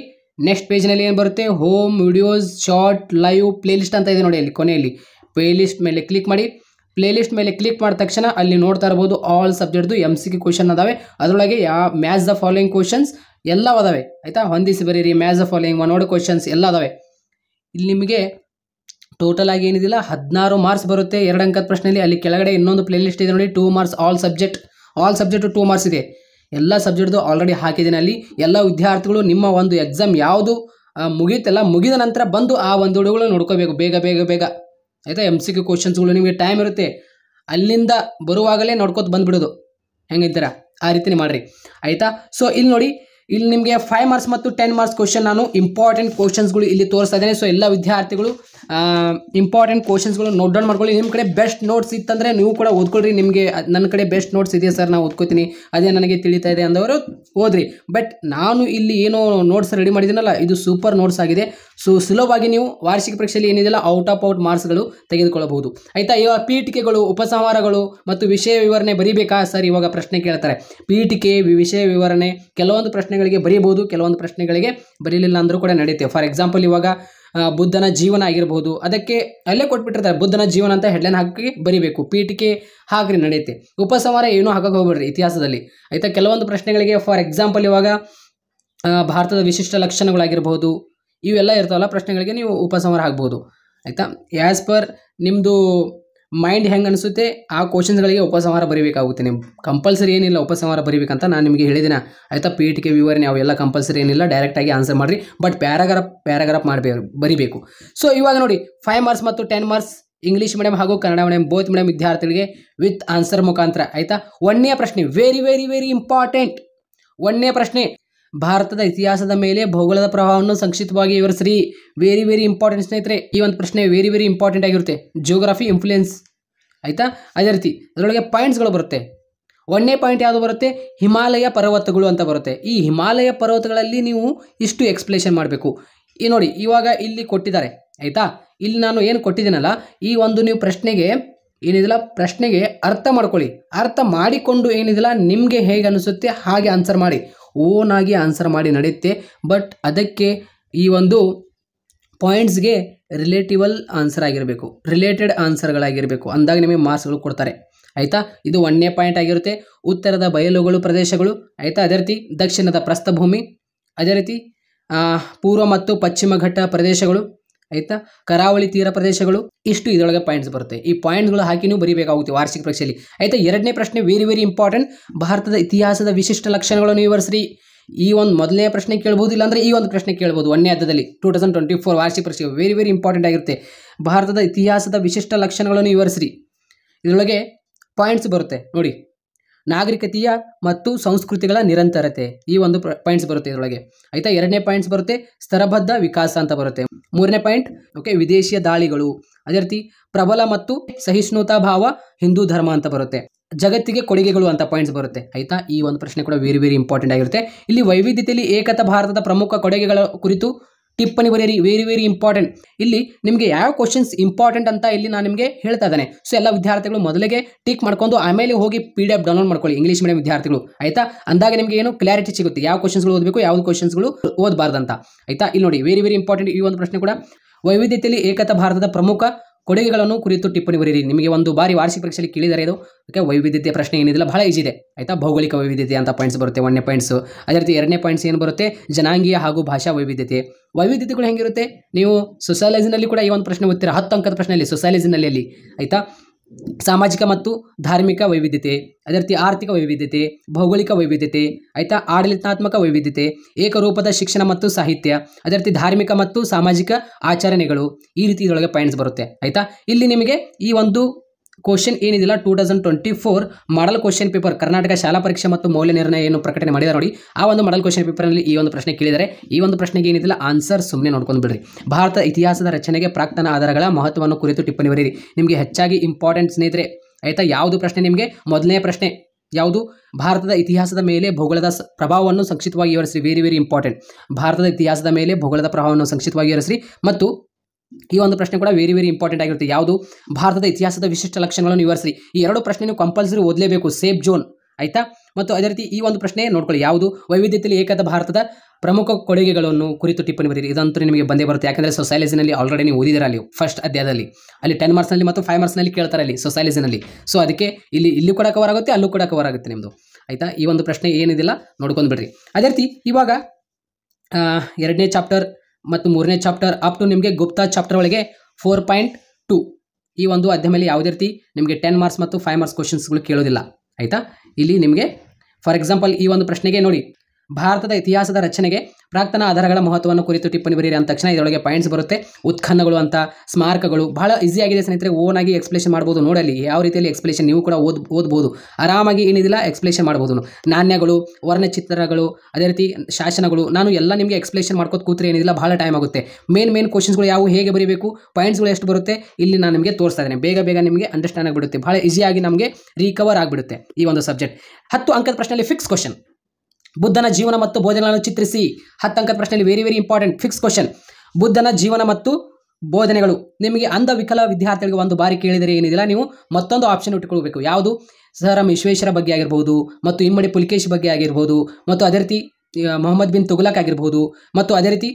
ನೆಕ್ಸ್ಟ್ ಪೇಜ್ನಲ್ಲಿ ಏನು ಬರುತ್ತೆ home videos short live playlist ಅಂತ ಇದೆ ನೋಡಿ ಅಲ್ಲಿ ಕೊನೆಯಲ್ಲಿ ಪ್ಲೇಲಿಸ್ಟ್ ಮೇಲೆ ಕ್ಲಿಕ್ ಮಾಡಿ ಪ್ಲೇಲಿಸ್ಟ್ ಮೇಲೆ ಕ್ಲಿಕ್ ಮಾಡಿದ ತಕ್ಷಣ ಅಲ್ಲಿ ನೋಡ್ತಾ ಇರ್ಬೋದು ಆಲ್ ಸಬ್ಜೆಕ್ಟ್ದು ಎಮ್ ಸಿ ಕ್ಯೂ ಅದಾವೆ ಅದರೊಳಗೆ ಯಾ ಮ್ಯಾಚ್ ದ ಫಾಲೋಯಿಂಗ್ ಕ್ವಶನ್ಸ್ ಎಲ್ಲ ಅದಾವೆ ಆಯಿತಾ ಹೊಂದಿಸಿ ಬರೀರಿ match the following one word questions ಎಲ್ಲ ಅದಾವೆ ಇಲ್ಲಿ ನಿಮಗೆ ಟೋಟಲ್ ಆಗಿ ಏನಿದಿಲ್ಲ ಹದಿನಾರು ಮಾರ್ಕ್ಸ್ ಬರುತ್ತೆ ಎರಡು ಅಂಕದ ಪ್ರಶ್ನೆಯಲ್ಲಿ ಅಲ್ಲಿ ಕೆಳಗಡೆ ಇನ್ನೊಂದು ಪ್ಲೇಲಿಸ್ಟ್ ಇದೆ ನೋಡಿ two marks all subject all subject two marks ಇದೆ ಎಲ್ಲ ಸಬ್ಜೆಕ್ಟ್ದು ಆಲ್ರೆಡಿ ಹಾಕಿದ್ದೀನಿ ಅಲ್ಲಿ ಎಲ್ಲ ವಿದ್ಯಾರ್ಥಿಗಳು ನಿಮ್ಮ ಒಂದು ಎಕ್ಸಾಮ್ ಯಾವುದು ಮುಗೀತಲ್ಲ ಮುಗಿದ ನಂತರ ಬಂದು ಆ ಒಂದು ಹುಡುಗಗಳು ನೋಡ್ಕೋಬೇಕು ಬೇಗ ಬೇಗ ಬೇಗ ಆಯಿತಾ ಎಮ್ ಸಿ ಕ್ಯೂ ಕ್ವಶನ್ಸ್ಗಳು ನಿಮಗೆ ಟೈಮ್ ಇರುತ್ತೆ ಅಲ್ಲಿಂದ ಬರುವಾಗಲೇ ನೋಡ್ಕೋತ ಬಂದುಬಿಡೋದು ಹೆಂಗಿದ್ದೀರಾ ಆ ರೀತಿನೇ ಮಾಡಿರಿ ಆಯಿತಾ ಸೊ ಇಲ್ಲಿ ನೋಡಿ ಇಲ್ಲಿ ನಿಮಗೆ ಫೈವ್ ಮಾರ್ಕ್ಸ್ ಮತ್ತು ಟೆನ್ ಮಾರ್ಕ್ಸ್ ಕ್ವಶನ್ ನಾನು ಇಂಪಾರ್ಟೆಂಟ್ ಕ್ವಶನ್ಸ್ಗಳು ಇಲ್ಲಿ ತೋರಿಸ್ತಾ ಇದ್ದೇನೆ ಸೊ ಎಲ್ಲ ವಿದ್ಯಾರ್ಥಿಗಳು ಇಂಪಾರ್ಟೆಂಟ್ ಕ್ವಶನ್ಸ್ಗಳು ನೋಟ್ ಡೌನ್ ಮಾಡ್ಕೊಳ್ಳಿ ನಿಮ್ಮ ಕಡೆ ಬೆಸ್ಟ್ ನೋಟ್ಸ್ ಇತ್ತಂದರೆ ನೀವು ಕೂಡ ಓದ್ಕೊಳ್ರಿ ನಿಮಗೆ ನನ್ನ ಕಡೆ ಬೆಸ್ಟ್ ನೋಟ್ಸ್ ಇದೆ ಸರ್ ನಾನು ಓದ್ಕೋತೀನಿ ಅದೇ ನನಗೆ ತಿಳಿತಾ ಇದೆ ಅಂದವರು ಓದ್ರಿ ಬಟ್ ನಾನು ಇಲ್ಲಿ ಏನೋ ನೋಟ್ಸ್ ರೆಡಿ ಮಾಡಿದ್ದೀನಲ್ಲ ಇದು ಸೂಪರ್ ನೋಟ್ಸ್ ಆಗಿದೆ ಸೊ ಸುಲಭವಾಗಿ ನೀವು ವಾರ್ಷಿಕ ಪರೀಕ್ಷೆಯಲ್ಲಿ ಏನಿದೆಯಲ್ಲ ಔಟ್ ಆಫ್ ಔಟ್ ಮಾರ್ಕ್ಸ್ಗಳು ತೆಗೆದುಕೊಳ್ಳಬಹುದು ಆಯಿತಾ ಇವಾಗ ಪೀಠಿಕೆಗಳು ಉಪಸಂಹಾರಗಳು ಮತ್ತು ವಿಷಯ ವಿವರಣೆ ಬರೀಬೇಕಾ ಸರ್ ಇವಾಗ ಪ್ರಶ್ನೆ ಕೇಳ್ತಾರೆ ಪೀಠಿಕೆ ವಿಷಯ ವಿವರಣೆ ಕೆಲವೊಂದು ಪ್ರಶ್ನೆ ಪ್ರಶ್ನೆಗಳಿಗೆ ಬರೀಬಹುದು ಕೆಲವೊಂದು ಪ್ರಶ್ನೆಗಳಿಗೆ ಬರೀಲಿಲ್ಲ ಅಂದರೂ ಕೂಡ ನಡೆಯುತ್ತೆ ಫಾರ್ ಎಕ್ಸಾಂಪಲ್ ಇವಾಗ ಬುದ್ಧನ ಜೀವನ ಆಗಿರಬಹುದು ಅದಕ್ಕೆ ಅಲ್ಲೇ ಕೊಟ್ಬಿಟ್ಟಿರ್ತಾರೆ ಬುದ್ಧನ ಜೀವನ ಅಂತ ಹೆಡ್ಲೈನ್ ಹಾಕಿ ಬರಿಬೇಕು ಪೀಠಿಕೆ ಹಾಕ್ರಿ ನಡೆಯುತ್ತೆ ಉಪಸಂಹಾರ ಏನೂ ಹಾಕಕ್ಕೆ ಹೋಗ್ಬಿಡ್ರಿ ಇತಿಹಾಸದಲ್ಲಿ ಆಯಿತಾ ಕೆಲವೊಂದು ಪ್ರಶ್ನೆಗಳಿಗೆ ಫಾರ್ ಎಕ್ಸಾಂಪಲ್ ಇವಾಗ ಭಾರತದ ವಿಶಿಷ್ಟ ಲಕ್ಷಣಗಳಾಗಿರ್ಬೋದು ಇವೆಲ್ಲ ಇರ್ತಾವಲ್ಲ ಪ್ರಶ್ನೆಗಳಿಗೆ ನೀವು ಉಪಸಂಹಾರ ಹಾಕ್ಬೋದು ಆಯಿತಾ ಆ್ಯಸ್ ಪರ್ ನಿಮ್ಮದು ಮೈಂಡ್ ಹೆಂಗೆ ಅನಿಸುತ್ತೆ ಆ ಕ್ವಶನ್ಸ್ಗಳಿಗೆ ಉಪಸಂಹಾರ ಬರೀಬೇಕಾಗುತ್ತೆ ಕಂಪಲ್ಸರಿ ಏನಿಲ್ಲ ಉಪಸಂಹಾರ ಬರೀಬೇಕಂತ ನಾನು ನಿಮಗೆ ಹೇಳಿದಿನ ಆಯಿತಾ ಕೆ ವಿವರಣೆ ಅವೆಲ್ಲ ಕಂಪಲ್ಸರಿ ಏನಿಲ್ಲ ಡೈರೆಕ್ಟಾಗಿ ಆನ್ಸರ್ ಮಾಡಿರಿ ಬಟ್ ಪ್ಯಾರಾಗ್ರಾಫ್ ಪ್ಯಾರಾಗ್ರಾಫ್ ಮಾಡಬೇಕು ಬರೀಬೇಕು ಸೊ ಇವಾಗ ನೋಡಿ ಫೈವ್ ಮಾರ್ಕ್ಸ್ ಮತ್ತು ಟೆನ್ ಮಾರ್ಕ್ಸ್ ಇಂಗ್ಲೀಷ್ ಮೀಡಿಯಂ ಹಾಗೂ ಕನ್ನಡ ಮೀಡಿಯಂ ಬೋತ್ ಮೀಡಿಯಂ ವಿದ್ಯಾರ್ಥಿಗಳಿಗೆ ವಿತ್ ಆನ್ಸರ್ ಮುಖಾಂತರ ಆಯಿತಾ ಒಂದನೇ ಪ್ರಶ್ನೆ ವೆರಿ ವೆರಿ ವೆರಿ ಇಂಪಾರ್ಟೆಂಟ್ ಒಂದನೇ ಪ್ರಶ್ನೆ ಭಾರತದ ಇತಿಹಾಸದ ಮೇಲೆ ಭೌಗೋಳದ ಪ್ರಭಾವವನ್ನು ಸಂಕ್ಷಿಪ್ತವಾಗಿ ವಿವರಿಸ್ರಿ ವೆರಿ ವೆರಿ ಇಂಪಾರ್ಟೆಂಟ್ ಸ್ನೇಹಿತರೆ ಈ ಒಂದು ಪ್ರಶ್ನೆ ವೆರಿ ವೆರಿ ಇಂಪಾರ್ಟೆಂಟ್ ಆಗಿರುತ್ತೆ ಜೋಗ್ರಫಿ ಇನ್ಫ್ಲೂಯೆನ್ಸ್ ಆಯಿತಾ ಅದೇ ರೀತಿ ಅದರೊಳಗೆ ಪಾಯಿಂಟ್ಸ್ಗಳು ಬರುತ್ತೆ ಒಂದನೇ ಪಾಯಿಂಟ್ ಯಾವುದು ಬರುತ್ತೆ ಹಿಮಾಲಯ ಪರ್ವತಗಳು ಅಂತ ಬರುತ್ತೆ ಈ ಹಿಮಾಲಯ ಪರ್ವತಗಳಲ್ಲಿ ನೀವು ಇಷ್ಟು ಎಕ್ಸ್ಪ್ಲೇಷನ್ ಮಾಡಬೇಕು ಈ ನೋಡಿ ಇವಾಗ ಇಲ್ಲಿ ಕೊಟ್ಟಿದ್ದಾರೆ ಆಯಿತಾ ಇಲ್ಲಿ ನಾನು ಏನು ಕೊಟ್ಟಿದ್ದೀನಲ್ಲ ಈ ಒಂದು ನೀವು ಪ್ರಶ್ನೆಗೆ ಏನಿದಿಲ್ಲ ಪ್ರಶ್ನೆಗೆ ಅರ್ಥ ಮಾಡ್ಕೊಳ್ಳಿ ಅರ್ಥ ಮಾಡಿಕೊಂಡು ಏನಿದಿಲ್ಲ ನಿಮಗೆ ಹೇಗೆ ಅನಿಸುತ್ತೆ ಹಾಗೆ ಆನ್ಸರ್ ಮಾಡಿ ಓನಾಗಿ ಆನ್ಸರ್ ಮಾಡಿ ನಡೆಯುತ್ತೆ ಬಟ್ ಅದಕ್ಕೆ ಈ ಒಂದು ಪಾಯಿಂಟ್ಸ್ಗೆ ರಿಲೇಟಿವಲ್ ಆನ್ಸರ್ ಆಗಿರಬೇಕು ರಿಲೇಟೆಡ್ ಆನ್ಸರ್ಗಳಾಗಿರಬೇಕು ಅಂದಾಗ ನಿಮಗೆ ಮಾರ್ಕ್ಸ್ಗಳು ಕೊಡ್ತಾರೆ ಆಯಿತಾ ಇದು ಒಂದನೇ ಪಾಯಿಂಟ್ ಆಗಿರುತ್ತೆ ಉತ್ತರದ ಬಯಲುಗಳು ಪ್ರದೇಶಗಳು ಆಯಿತಾ ಅದೇ ರೀತಿ ದಕ್ಷಿಣದ ಪ್ರಸ್ಥಭೂಮಿ ಅದೇ ರೀತಿ ಪೂರ್ವ ಮತ್ತು ಪಶ್ಚಿಮ ಘಟ್ಟ ಪ್ರದೇಶಗಳು ಆಯ್ತಾ ಕರಾವಳಿ ತೀರ ಪ್ರದೇಶಗಳು ಇಷ್ಟು ಇದೊಳಗೆ ಪಾಯಿಂಟ್ಸ್ ಬರುತ್ತೆ ಈ ಪಾಯಿಂಟ್ಸ್ಗಳು ಹಾಕಿ ನೀವು ಬರೀಬೇಕಾಗುತ್ತೆ ವಾರ್ಷಿಕ ಪರೀಕ್ಷೆಯಲ್ಲಿ ಆಯ್ತಾ ಎರಡನೇ ಪ್ರಶ್ನೆ ವೆರಿ ವೆರಿ ಇಂಪಾರ್ಟೆಂಟ್ ಭಾರತದ ಇತಿಹಾಸದ ವಿಶಿಷ್ಟ ಲಕ್ಷಣಗಳನ್ನು ವಿವರಿಸ್ರಿ ಈ ಒಂದು ಮೊದಲನೇ ಪ್ರಶ್ನೆ ಕೇಳ್ಬೋದು ಅಂದರೆ ಈ ಒಂದು ಪ್ರಶ್ನೆ ಕೇಳ್ಬೋದು ಒಂದನೇ ಹದ್ದದಲ್ಲಿ ಟೂ ತೌಸಂಡ್ ಟ್ವೆಂಟಿ ಫೋರ್ ವಾರ್ಷಿಕ ಪರೀಕ್ಷೆ ವೆರಿ ವೆರಿ ಇಂಪಾರ್ಟೆಂಟ್ ಆಗಿರುತ್ತೆ ಭಾರತದ ಇತಿಹಾಸದ ವಿಶಿಷ್ಟ ಲಕ್ಷಣಗಳನ್ನು ವಿವರಿಸ್ರಿ ಇದರೊಳಗೆ ಪಾಯಿಂಟ್ಸ್ ಬರುತ್ತೆ ನೋಡಿ ನಾಗರಿಕತೆಯ ಮತ್ತು ಸಂಸ್ಕೃತಿಗಳ ನಿರಂತರತೆ ಈ ಒಂದು ಪಾಯಿಂಟ್ಸ್ ಬರುತ್ತೆ ಇದರೊಳಗೆ ಆಯಿತಾ ಎರಡನೇ ಪಾಯಿಂಟ್ಸ್ ಬರುತ್ತೆ ಸ್ತರಬದ್ಧ ವಿಕಾಸ ಅಂತ ಬರುತ್ತೆ ಮೂರನೇ ಪಾಯಿಂಟ್ ಓಕೆ ವಿದೇಶಿಯ ದಾಳಿಗಳು ಅದೇ ರೀತಿ ಪ್ರಬಲ ಮತ್ತು ಸಹಿಷ್ಣುತಾ ಭಾವ ಹಿಂದೂ ಧರ್ಮ ಅಂತ ಬರುತ್ತೆ ಜಗತ್ತಿಗೆ ಕೊಡುಗೆಗಳು ಅಂತ ಪಾಯಿಂಟ್ಸ್ ಬರುತ್ತೆ ಆಯಿತಾ ಈ ಒಂದು ಪ್ರಶ್ನೆ ಕೂಡ ವೆರಿ ವೆರಿ ಇಂಪಾರ್ಟೆಂಟ್ ಆಗಿರುತ್ತೆ ಇಲ್ಲಿ ವೈವಿಧ್ಯತೆಯಲ್ಲಿ ಏಕತಾ ಭಾರತದ ಪ್ರಮುಖ ಕೊಡುಗೆಗಳ ಕುರಿತು ಟಿಪ್ಪಣಿ ಬರೀರಿ ವೆರಿ ವೆರಿ ಇಂಪಾರ್ಟೆಂಟ್ ಇಲ್ಲಿ ನಿಮಗೆ ಯಾವ ಕ್ವಶನ್ಸ್ ಇಂಪಾರ್ಟೆಂಟ್ ಅಂತ ಇಲ್ಲಿ ನಾನು ನಿಮಗೆ ಹೇಳ್ತಾ ಇದ್ದಾನೆ ಸೊ ಎಲ್ಲ ವಿದ್ಯಾರ್ಥಿಗಳು ಮೊದಲಿಗೆ ಟಿಕ್ ಮಾಡ್ಕೊಂಡು ಆಮೇಲೆ ಹೋಗಿ ಪಿ ಡಿ ಎಫ್ ಡೌನ್ಲೋಡ್ ಮಾಡ್ಕೊಳ್ಳಿ ಇಂಗ್ಲೀಷ್ ಮೀಡಿಯಂ ವಿದ್ಯಾರ್ಥಿಗಳು ಆಯ್ತಾ ಅಂದಾಗ ನಿಮಗೆ ಏನು ಕ್ಲಾರಿಟಿ ಸಿಗುತ್ತೆ ಯಾವ ಕ್ವಶನ್ಸ್ಗಳು ಓದಬೇಕು ಯಾವ ಕ್ವಶನ್ಸ್ಗಳು ಓದಬಾರ್ದಂತ ಆಯ್ತಾ ಇಲ್ಲಿ ನೋಡಿ ವೆರಿ ವೆರಿ ಇಂಪಾರ್ಟೆಂಟ್ ಈ ಒಂದು ಪ್ರಶ್ನೆ ಕೂಡ ವೈವಿಧ್ಯತೆಯಲ್ಲಿ ಏಕತಾ ಭಾರತದ ಪ್ರಮುಖ ಕೊಡುಗೆಗಳನ್ನು ಕುರಿತು ಟಿಪ್ಪಣಿ ಬರೀರಿ ನಿಮಗೆ ಒಂದು ಬಾರಿ ವಾರ್ಷಿಕ ಪರೀಕ್ಷೆಯಲ್ಲಿ ಕೇಳಿದರೆ ಇದು ಓಕೆ ವೈವಿಧ್ಯತೆ ಪ್ರಶ್ನೆ ಏನಿದಿಲ್ಲ ಬಹಳ ಈಜಿ ಇದೆ ಆಯಿತಾ ಭೌಗೋಳಿಕ ವೈವಿಧ್ಯತೆ ಅಂತ ಪಾಯಿಂಟ್ಸ್ ಬರುತ್ತೆ ಒಂದೇ ಪಾಯಿಂಟ್ಸ್ ಅದೇ ರೀತಿ ಎರಡನೇ ಪಾಯಿಂಟ್ಸ್ ಏನು ಬರುತ್ತೆ ಜನಾಂಗೀಯ ಹಾಗೂ ಭಾಷಾ ವೈವಿಧ್ಯತೆ ವೈವಿಧ್ಯತೆಗಳು ಹೆಂಗಿರುತ್ತೆ ನೀವು ಸೊಸಾಲಜಿನಲ್ಲಿ ಕೂಡ ಈ ಒಂದು ಪ್ರಶ್ನೆ ಓದ್ತೀರಾ ಹತ್ತು ಅಂಕದ ಪ್ರಶ್ನೆಯಲ್ಲಿ ಸೊಸಾಲಜಿನಲ್ಲಿ ಆಯಿತಾ ಸಾಮಾಜಿಕ ಮತ್ತು ಧಾರ್ಮಿಕ ವೈವಿಧ್ಯತೆ ಅದೇ ರೀತಿ ಆರ್ಥಿಕ ವೈವಿಧ್ಯತೆ ಭೌಗೋಳಿಕ ವೈವಿಧ್ಯತೆ ಆಯಿತಾ ಆಡಳಿತಾತ್ಮಕ ವೈವಿಧ್ಯತೆ ಏಕರೂಪದ ಶಿಕ್ಷಣ ಮತ್ತು ಸಾಹಿತ್ಯ ಅದೇ ರೀತಿ ಧಾರ್ಮಿಕ ಮತ್ತು ಸಾಮಾಜಿಕ ಆಚರಣೆಗಳು ಈ ರೀತಿ ಇದೊಳಗೆ ಪಾಯಿಂಟ್ಸ್ ಬರುತ್ತೆ ಆಯಿತಾ ಇಲ್ಲಿ ನಿಮಗೆ ಈ ಒಂದು ಕ್ವಶನ್ ಏನಿದಿಲ್ಲ two thousand twenty four model question paper Karnataka ಶಾಲಾ ಪರೀಕ್ಷೆ ಮತ್ತು ಮೌಲ್ಯ ನಿರ್ಣಯ ಏನು ಪ್ರಕಟಣೆ ಮಾಡಿದ ನೋಡಿ ಆ ಒಂದು ಮಾಡಲ್ ಕ್ವಶನ್ ಪೇಪರ್ನಲ್ಲಿ ಈ ಒಂದು ಪ್ರಶ್ನೆ ಕೇಳಿದರೆ ಈ ಒಂದು ಪ್ರಶ್ನೆಗೆ ಏನಿದಿಲ್ಲ ಆನ್ಸರ್ ಸುಮ್ಮನೆ ನೋಡ್ಕೊಂಡು ಬಿಡ್ರಿ ಭಾರತ ಇತಿಹಾಸದ ರಚನೆಗೆ ಪ್ರಾಕ್ತನ ಆಧಾರಗಳ ಮಹತ್ವವನ್ನು ಕುರಿತು ಟಿಪ್ಪಣಿ ಬರೀರಿ ನಿಮಗೆ ಹೆಚ್ಚಾಗಿ ಇಂಪಾರ್ಟೆಂಟ್ ಸ್ನೇಹಿತರೆ ಆಯಿತಾ ಯಾವುದು ಪ್ರಶ್ನೆ ನಿಮಗೆ ಮೊದಲನೇ ಪ್ರಶ್ನೆ ಯಾವುದು ಭಾರತದ ಇತಿಹಾಸದ ಮೇಲೆ ಭೂಗೋಳದ ಪ್ರಭಾವವನ್ನು ಸಂಕ್ಷಿಪ್ತವಾಗಿ ವಿವರಿಸಿ ವೆರಿ ವೆರಿ ಇಂಪಾರ್ಟೆಂಟ್ ಭಾರತದ ಇತಿಹಾಸದ ಮೇಲೆ ಭೂಗೋಳದ ಪ್ರಭಾವವನ್ನು ಸಂಕ್ಷಿಪ್ತವಾಗಿ ವಿವರಿಸಿ ಮತ್ತು ಈ ಒಂದು ಪ್ರಶ್ನೆ ಕೂಡ ವೆರಿ ವೆರಿ ಇಂಪಾರ್ಟೆಂಟ್ ಆಗಿರುತ್ತೆ ಯಾವುದು ಭಾರತದ ಇತಿಹಾಸದ ವಿಶಿಷ್ಟ ಲಕ್ಷಣಗಳನ್ನು ವಿವರಿಸಿ ಈ ಎರಡು ಪ್ರಶ್ನೆ ನೀವು ಕಂಪಲ್ಸರಿ ಓದಲೇಬೇಕು ಸೇಫ್ ಜೋನ್ ಆಯ್ತಾ ಮತ್ತು ಅದೇ ರೀತಿ ಈ ಒಂದು ಪ್ರಶ್ನೆ ನೋಡ್ಕೊಳ್ಳಿ ಯಾವುದು ವೈವಿಧ್ಯತೆಯಲ್ಲಿ ಏಕದ ಭಾರತದ ಪ್ರಮುಖ ಕೊಡುಗೆಗಳನ್ನು ಕುರಿತು ಟಿಪ್ಪಣಿ ಬರೀರಿ ಇದಂತೂ ನಿಮಗೆ ಬಂದೇ ಬರುತ್ತೆ ಯಾಕಂದರೆ ಸೊಸೈಲಿಸಿನಲ್ಲಿ ಆಲ್ರೆಡಿ ನೀವು ಓದಿದಿರ ಅಲ್ಲಿ ಫಸ್ಟ್ ಅಧ್ಯಾಯದಲ್ಲಿ ಅಲ್ಲಿ ಟೆನ್ ಮಾರ್ಕ್ಸ್ನಲ್ಲಿ ಮತ್ತು ಫೈವ್ ಮಾರ್ಕ್ಸ್ನಲ್ಲಿ ಕೇಳ್ತಾರೆ ಅಲ್ಲಿ ಸೊಸೈಲಿಸಿನಲ್ಲಿ ಸೊ ಅದಕ್ಕೆ ಇಲ್ಲಿ ಇಲ್ಲಿ ಕೂಡ ಕವರ್ ಆಗುತ್ತೆ ಅಲ್ಲೂ ಕೂಡ ಕವರ್ ಆಗುತ್ತೆ ನಿಮ್ಮದು ಆಯಿತಾ ಈ ಒಂದು ಪ್ರಶ್ನೆ ಏನಿದಿಲ್ಲ ನೋಡ್ಕೊಂಡು ಅದೇ ರೀತಿ ಇವಾಗ ಎರಡನೇ ಚಾಪ್ಟರ್ ಮತ್ತು ಮೂರನೇ ಚಾಪ್ಟರ್ ಅಪ್ ಟು ನಿಮಗೆ ಗುಪ್ತಾ ಚಾಪ್ಟರ್ ಒಳಗೆ ಫೋರ್ ಪಾಯಿಂಟ್ ಟು ಈ ಒಂದು ಅಧ್ಯಾಯ ಯಾವುದೇ ರೀತಿ ನಿಮಗೆ ಟೆನ್ ಮಾರ್ಕ್ಸ್ ಮತ್ತು ಫೈವ್ ಮಾರ್ಕ್ಸ್ ಕ್ವಶನ್ಸ್ಗಳು ಕೇಳೋದಿಲ್ಲ ಆಯಿತಾ ಇಲ್ಲಿ ನಿಮಗೆ ಫಾರ್ ಎಕ್ಸಾಂಪಲ್ ಈ ಒಂದು ಪ್ರಶ್ನೆಗೆ ನೋಡಿ ಭಾರತದ ಇತಿಹಾಸದ ರಚನೆಗೆ ಪ್ರಾಕ್ತನ ಆಧಾರಗಳ ಮಹತ್ವವನ್ನು ಕುರಿತು ಟಿಪ್ಪಣಿ ಬರೀರಿ ಅಂದ ತಕ್ಷಣ ಇದರೊಳಗೆ ಪಾಯಿಂಟ್ಸ್ ಬರುತ್ತೆ ಉತ್ಖನ್ನಗಳು ಅಂತ ಸ್ಮಾರಕಗಳು ಬಹಳ ಈಸಿ ಆಗಿದೆ ಸ್ನೇಹಿತರೆ ಓನ್ ಆಗಿ ಎಕ್ಸ್ಪ್ಲೇಷನ್ ಮಾಡ್ಬೋದು ನೋಡಲ್ಲಿ ಯಾವ ರೀತಿಯಲ್ಲಿ ಎಕ್ಸ್ಪ್ಲೇಷನ್ ನೀವು ಕೂಡ ಓದ್ ಓದ್ಬೋದು ಆರಾಮಾಗಿ ಏನಿದಿಲ್ಲ ಎಕ್ಸ್ಪ್ಲೇಷನ್ ಮಾಡ್ಬೋದು ನಾಣ್ಯಗಳು ವರ್ಣಚಿತ್ರಗಳು ಅದೇ ರೀತಿ ಶಾಸನಗಳು ನಾನು ಎಲ್ಲ ನಿಮಗೆ ಎಕ್ಸ್ಪ್ಲೇಷನ್ ಮಾಡ್ಕೋತ ಕೂತ್ರೆ ಏನಿದಿಲ್ಲ ಬಹಳ ಟೈಮ್ ಆಗುತ್ತೆ ಮೇನ್ ಮೇನ್ ಕ್ವಶನ್ಸ್ಗಳು ಯಾವ ಹೇಗೆ ಬರೀಬೇಕು ಪಾಯಿಂಟ್ಸ್ಗಳು ಎಷ್ಟು ಬರುತ್ತೆ ಇಲ್ಲಿ ನಾನು ನಿಮಗೆ ತೋರಿಸ್ತಾ ಇದ್ದೇನೆ ಬೇಗ ಬೇಗ ನಿಮಗೆ ಅಂಡರ್ಸ್ಟ್ಯಾಂಡ್ ಆಗಿಬಿಡುತ್ತೆ ಬಹಳ ಈಸಿಯಾಗಿ ನಮಗೆ ರೀಕವರ್ ಆಗಿಬಿಡುತ್ತೆ ಈ ಒಂದು ಸಬ್ಜೆಕ್ಟ್ ಹತ್ತು ಅಂಕದ ಪ್ರಶ್ನೆಯಲ್ಲಿ ಫಿಕ್ಸ್ ಕ್ವಶನ್ ಬುದ್ಧನ ಜೀವನ ಮತ್ತು ಬೋಧನೆಗಳನ್ನು ಚಿತ್ರಿಸಿ ಹತ್ತಂಕದ ಪ್ರಶ್ನೆಯಲ್ಲಿ very very important fix question ಬುದ್ಧನ ಜೀವನ ಮತ್ತು ಬೋಧನೆಗಳು ನಿಮಗೆ ವಿಕಲ ವಿದ್ಯಾರ್ಥಿಗಳಿಗೆ ಒಂದು ಬಾರಿ ಕೇಳಿದರೆ ಏನಿದಿಲ್ಲ ನೀವು ಮತ್ತೊಂದು ಆಪ್ಷನ್ ಇಟ್ಟುಕೊಳ್ಬೇಕು ಯಾವುದು ಸರ್ ವಿಶ್ವೇಶ್ವರ ಬಗ್ಗೆ ಆಗಿರ್ಬೋದು ಮತ್ತು ಇಮ್ಮಡಿ ಪುಲಿಕೇಶ್ ಬಗ್ಗೆ ಆಗಿರ್ಬೋದು ಮತ್ತು ಅದೇ ರೀತಿ ಮೊಹಮ್ಮದ್ ಬಿನ್ ತುಗಲಕ್ ಆಗಿರ್ಬೋದು ಮತ್ತು ಅದೇ ರೀತಿ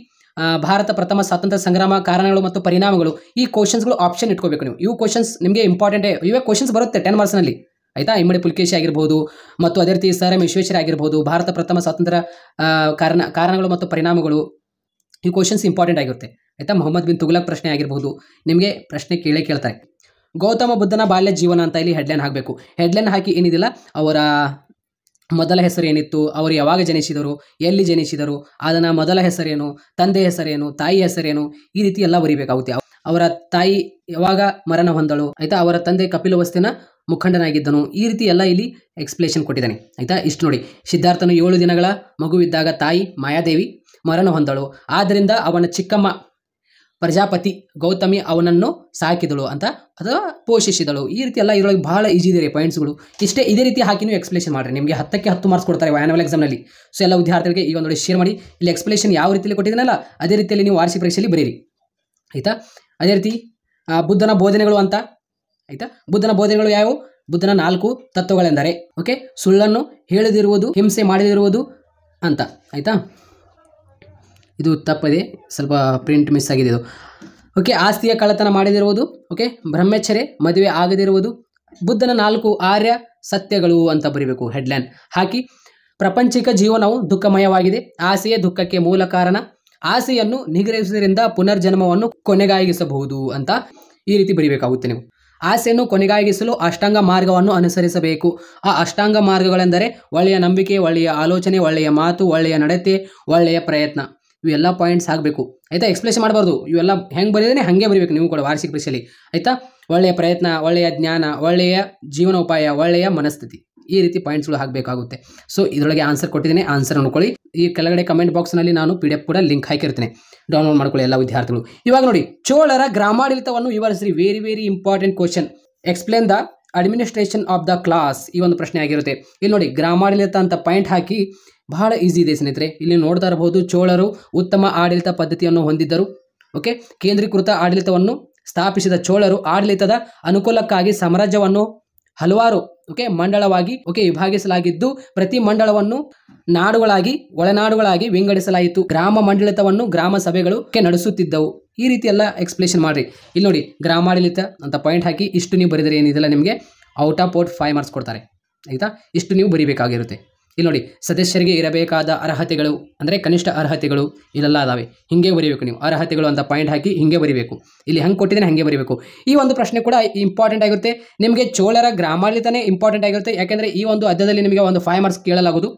ಭಾರತ ಪ್ರಥಮ ಸ್ವಾತಂತ್ರ್ಯ ಸಂಗ್ರಾಮ ಕಾರಣಗಳು ಮತ್ತು ಪರಿಣಾಮಗಳು ಈ ಕ್ವಶನ್ಸ್ಗಳು ಆಪ್ಷನ್ ಇಟ್ಕೋಬೇಕು ನೀವು ಇವು ಕ್ವಶನ್ಸ್ ನಿಮಗೆ ಇಂಪಾರ್ಟೆಂಟೇ ಇವೇ ಕ್ವಶನ್ಸ್ ಬರುತ್ತೆ ಟೆನ್ ಮಾರ್ಕ್ಸ್ನಲ್ಲಿ ಆಯ್ತಾ ಇಮ್ಮಡಿ ಪುಲ್ಕೇಶಿ ಆಗಿರ್ಬೋದು ಮತ್ತು ಅದೇ ರೀತಿ ಸರ್ ಎಂ ವಿಶ್ವೇಶ್ವರ ಆಗಿರ್ಬೋದು ಭಾರತ ಪ್ರಥಮ ಸ್ವಾತಂತ್ರ್ಯ ಕಾರಣ ಕಾರಣಗಳು ಮತ್ತು ಪರಿಣಾಮಗಳು ಈ ಕ್ವಶನ್ಸ್ ಇಂಪಾರ್ಟೆಂಟ್ ಆಗಿರುತ್ತೆ ಆಯ್ತಾ ಮೊಹಮ್ಮದ್ ಬಿನ್ ತುಗ್ಲಕ್ ಪ್ರಶ್ನೆ ಆಗಿರ್ಬೋದು ನಿಮಗೆ ಪ್ರಶ್ನೆ ಕೇಳೇ ಕೇಳ್ತಾರೆ ಗೌತಮ ಬುದ್ಧನ ಬಾಲ್ಯ ಜೀವನ ಅಂತ ಇಲ್ಲಿ ಹೆಡ್ಲೈನ್ ಹಾಕಬೇಕು ಹೆಡ್ಲೈನ್ ಹಾಕಿ ಏನಿದಿಲ್ಲ ಅವರ ಮೊದಲ ಹೆಸರು ಏನಿತ್ತು ಅವರು ಯಾವಾಗ ಜನಿಸಿದರು ಎಲ್ಲಿ ಜನಿಸಿದರು ಅದನ್ನು ಮೊದಲ ಹೆಸರೇನು ತಂದೆ ಹೆಸರೇನು ತಾಯಿ ಹೆಸರೇನು ಈ ರೀತಿ ಎಲ್ಲ ಬರೀಬೇಕಾಗುತ್ತೆ ಅವರ ತಾಯಿ ಯಾವಾಗ ಮರಣ ಹೊಂದಳು ಆಯ್ತಾ ಅವರ ತಂದೆ ವಸ್ತಿನ ಮುಖಂಡನಾಗಿದ್ದನು ಈ ರೀತಿ ಎಲ್ಲ ಇಲ್ಲಿ ಎಕ್ಸ್ಪ್ಲೇಷನ್ ಕೊಟ್ಟಿದ್ದಾನೆ ಆಯ್ತಾ ಇಷ್ಟು ನೋಡಿ ಸಿದ್ಧಾರ್ಥನು ಏಳು ದಿನಗಳ ಮಗುವಿದ್ದಾಗ ತಾಯಿ ಮಾಯಾದೇವಿ ಮರಣ ಹೊಂದಳು ಆದ್ದರಿಂದ ಅವನ ಚಿಕ್ಕಮ್ಮ ಪ್ರಜಾಪತಿ ಗೌತಮಿ ಅವನನ್ನು ಸಾಕಿದಳು ಅಂತ ಅಥವಾ ಪೋಷಿಸಿದಳು ಈ ರೀತಿ ಎಲ್ಲ ಇದರೊಳಗೆ ಬಹಳ ಈಜಿ ಇದೆ ರೀ ಪಾಯಿಂಟ್ಸ್ಗಳು ಇಷ್ಟೇ ಇದೇ ರೀತಿ ಹಾಕಿನೂ ಎಕ್ಸ್ಪ್ಲೇಷನ್ ಮಾಡಿರಿ ನಿಮಗೆ ಹತ್ತಕ್ಕೆ ಹತ್ತು ಮಾರ್ಕ್ಸ್ ಕೊಡ್ತಾರೆ ಆ್ಯನುವಲ್ ಎಕ್ಸಾಮ್ನಲ್ಲಿ ಸೊ ಎಲ್ಲ ವಿದ್ಯಾರ್ಥಿಗಳಿಗೆ ಈ ಒಂದು ಶೇರ್ ಮಾಡಿ ಇಲ್ಲಿ ಎಕ್ಸ್ಪ್ಲೇಷನ್ ಯಾವ ರೀತಿಯಲ್ಲಿ ಕೊಟ್ಟಿದ್ದಾನಲ್ಲ ಅದೇ ರೀತಿಯಲ್ಲಿ ನೀವು ವಾರ್ಷಿಕ ಪರೀಕ್ಷೆಯಲ್ಲಿ ಬರೀರಿ ಆಯಿತಾ ಅದೇ ರೀತಿ ಬುದ್ಧನ ಬೋಧನೆಗಳು ಅಂತ ಆಯ್ತಾ ಬುದ್ಧನ ಬೋಧನೆಗಳು ಯಾವುವು ಬುದ್ಧನ ನಾಲ್ಕು ತತ್ವಗಳೆಂದರೆ ಓಕೆ ಸುಳ್ಳನ್ನು ಹೇಳದಿರುವುದು ಹಿಂಸೆ ಮಾಡದಿರುವುದು ಅಂತ ಆಯಿತಾ ಇದು ತಪ್ಪದೆ ಸ್ವಲ್ಪ ಪ್ರಿಂಟ್ ಮಿಸ್ ಆಗಿದೆ ಇದು ಓಕೆ ಆಸ್ತಿಯ ಕಳ್ಳತನ ಮಾಡದಿರುವುದು ಓಕೆ ಬ್ರಹ್ಮಚರ್ಯ ಮದುವೆ ಆಗದಿರುವುದು ಬುದ್ಧನ ನಾಲ್ಕು ಆರ್ಯ ಸತ್ಯಗಳು ಅಂತ ಬರೀಬೇಕು ಹೆಡ್ಲೈನ್ ಹಾಕಿ ಪ್ರಪಂಚಿಕ ಜೀವನವು ದುಃಖಮಯವಾಗಿದೆ ಆಸೆಯ ದುಃಖಕ್ಕೆ ಮೂಲ ಕಾರಣ ಆಸೆಯನ್ನು ನಿಗ್ರಹಿಸುವುದರಿಂದ ಪುನರ್ಜನ್ಮವನ್ನು ಕೊನೆಗಾಯಿಸಬಹುದು ಅಂತ ಈ ರೀತಿ ಬರೀಬೇಕಾಗುತ್ತೆ ನೀವು ಆಸೆಯನ್ನು ಕೊನೆಗಾಗಿಸಲು ಅಷ್ಟಾಂಗ ಮಾರ್ಗವನ್ನು ಅನುಸರಿಸಬೇಕು ಆ ಅಷ್ಟಾಂಗ ಮಾರ್ಗಗಳೆಂದರೆ ಒಳ್ಳೆಯ ನಂಬಿಕೆ ಒಳ್ಳೆಯ ಆಲೋಚನೆ ಒಳ್ಳೆಯ ಮಾತು ಒಳ್ಳೆಯ ನಡತೆ ಒಳ್ಳೆಯ ಪ್ರಯತ್ನ ಇವೆಲ್ಲ ಪಾಯಿಂಟ್ಸ್ ಆಗಬೇಕು ಆಯಿತಾ ಎಕ್ಸ್ಪ್ಲೇಷನ್ ಮಾಡಬಾರ್ದು ಇವೆಲ್ಲ ಹೆಂಗೆ ಬರೀದೇ ಹಾಗೆ ಬರೀಬೇಕು ನೀವು ಕೂಡ ವಾರ್ಷಿಕ ಪರೀಕ್ಷೆಯಲ್ಲಿ ಆಯಿತಾ ಒಳ್ಳೆಯ ಪ್ರಯತ್ನ ಒಳ್ಳೆಯ ಜ್ಞಾನ ಒಳ್ಳೆಯ ಜೀವನೋಪಾಯ ಒಳ್ಳೆಯ ಮನಸ್ಥಿತಿ ಈ ರೀತಿ ಪಾಯಿಂಟ್ಸ್ಗಳು ಹಾಕಬೇಕಾಗುತ್ತೆ ಸೊ ಇದರೊಳಗೆ ಆನ್ಸರ್ ಕೊಟ್ಟಿದ್ದೀನಿ ಆನ್ಸರ್ ನೋಡ್ಕೊಳ್ಳಿ ಈ ಕೆಳಗಡೆ ಕಮೆಂಟ್ ಬಾಕ್ಸ್ನಲ್ಲಿ ನಾನು ಪಿ ಎಫ್ ಕೂಡ ಲಿಂಕ್ ಹಾಕಿರ್ತೇನೆ ಡೌನ್ಲೋಡ್ ಮಾಡ್ಕೊಳ್ಳಿ ಎಲ್ಲ ವಿದ್ಯಾರ್ಥಿಗಳು ಇವಾಗ ನೋಡಿ ಚೋಳರ ಗ್ರಾಮಾಡಳಿತವನ್ನು ವಿವರಿಸಿ very very important question explain the administration of the class ಈ ಒಂದು ಪ್ರಶ್ನೆ ಆಗಿರುತ್ತೆ ಇಲ್ಲಿ ನೋಡಿ ಗ್ರಾಮಾಡಳಿತ ಅಂತ ಪಾಯಿಂಟ್ ಹಾಕಿ ಬಹಳ ಈಸಿ ಇದೆ ಸ್ನೇಹಿತರೆ ಇಲ್ಲಿ ನೋಡ್ತಾ ಇರಬಹುದು ಚೋಳರು ಉತ್ತಮ ಆಡಳಿತ ಪದ್ಧತಿಯನ್ನು ಹೊಂದಿದ್ದರು ಓಕೆ ಕೇಂದ್ರೀಕೃತ ಆಡಳಿತವನ್ನು ಸ್ಥಾಪಿಸಿದ ಚೋಳರು ಆಡಳಿತದ ಅನುಕೂಲಕ್ಕಾಗಿ ಸಾಮ್ರಾಜ್ಯವನ್ನು ಹಲವಾರು ಓಕೆ ಮಂಡಳವಾಗಿ ಓಕೆ ವಿಭಾಗಿಸಲಾಗಿದ್ದು ಪ್ರತಿ ಮಂಡಳವನ್ನು ನಾಡುಗಳಾಗಿ ಒಳನಾಡುಗಳಾಗಿ ವಿಂಗಡಿಸಲಾಯಿತು ಗ್ರಾಮ ಮಂಡಳಿತವನ್ನು ಗ್ರಾಮ ಸಭೆಗಳು ನಡೆಸುತ್ತಿದ್ದವು ಈ ರೀತಿ ಎಲ್ಲ ಎಕ್ಸ್ಪ್ಲೇಷನ್ ಮಾಡ್ರಿ ಇಲ್ಲಿ ನೋಡಿ ಗ್ರಾಮಾಡಳಿತ ಅಂತ ಪಾಯಿಂಟ್ ಹಾಕಿ ಇಷ್ಟು ನೀವು ಬರೆದರೆ ಏನಿದೆಲ್ಲ ನಿಮಗೆ out of out five marks ಕೊಡ್ತಾರೆ ಆಯಿತಾ ಇಷ್ಟು ನೀವು ಬರಿಬೇಕಾಗಿರುತ್ತೆ ಇಲ್ಲಿ ನೋಡಿ ಸದಸ್ಯರಿಗೆ ಇರಬೇಕಾದ ಅರ್ಹತೆಗಳು ಅಂದರೆ ಕನಿಷ್ಠ ಅರ್ಹತೆಗಳು ಇದೆಲ್ಲ ಅದಾವೆ ಹಿಂಗೆ ಬರೀಬೇಕು ನೀವು ಅರ್ಹತೆಗಳು ಅಂತ ಪಾಯಿಂಟ್ ಹಾಕಿ ಹಿಂಗೆ ಬರೀಬೇಕು ಇಲ್ಲಿ ಹಂಗೆ ಕೊಟ್ಟಿದ್ದೇನೆ ಹಂಗೆ ಬರೀಬೇಕು ಈ ಒಂದು ಪ್ರಶ್ನೆ ಕೂಡ ಇಂಪಾರ್ಟೆಂಟ್ ಆಗಿರುತ್ತೆ ನಿಮಗೆ ಚೋಳರ ತಾನೇ ಇಂಪಾರ್ಟೆಂಟ್ ಆಗಿರುತ್ತೆ ಯಾಕೆಂದರೆ ಈ ಒಂದು ಅಧ್ಯದಲ್ಲಿ ನಿಮಗೆ ಒಂದು ಫೈವ್ ಮಾರ್ಕ್ಸ್ ಕೇಳಲಾಗುವುದು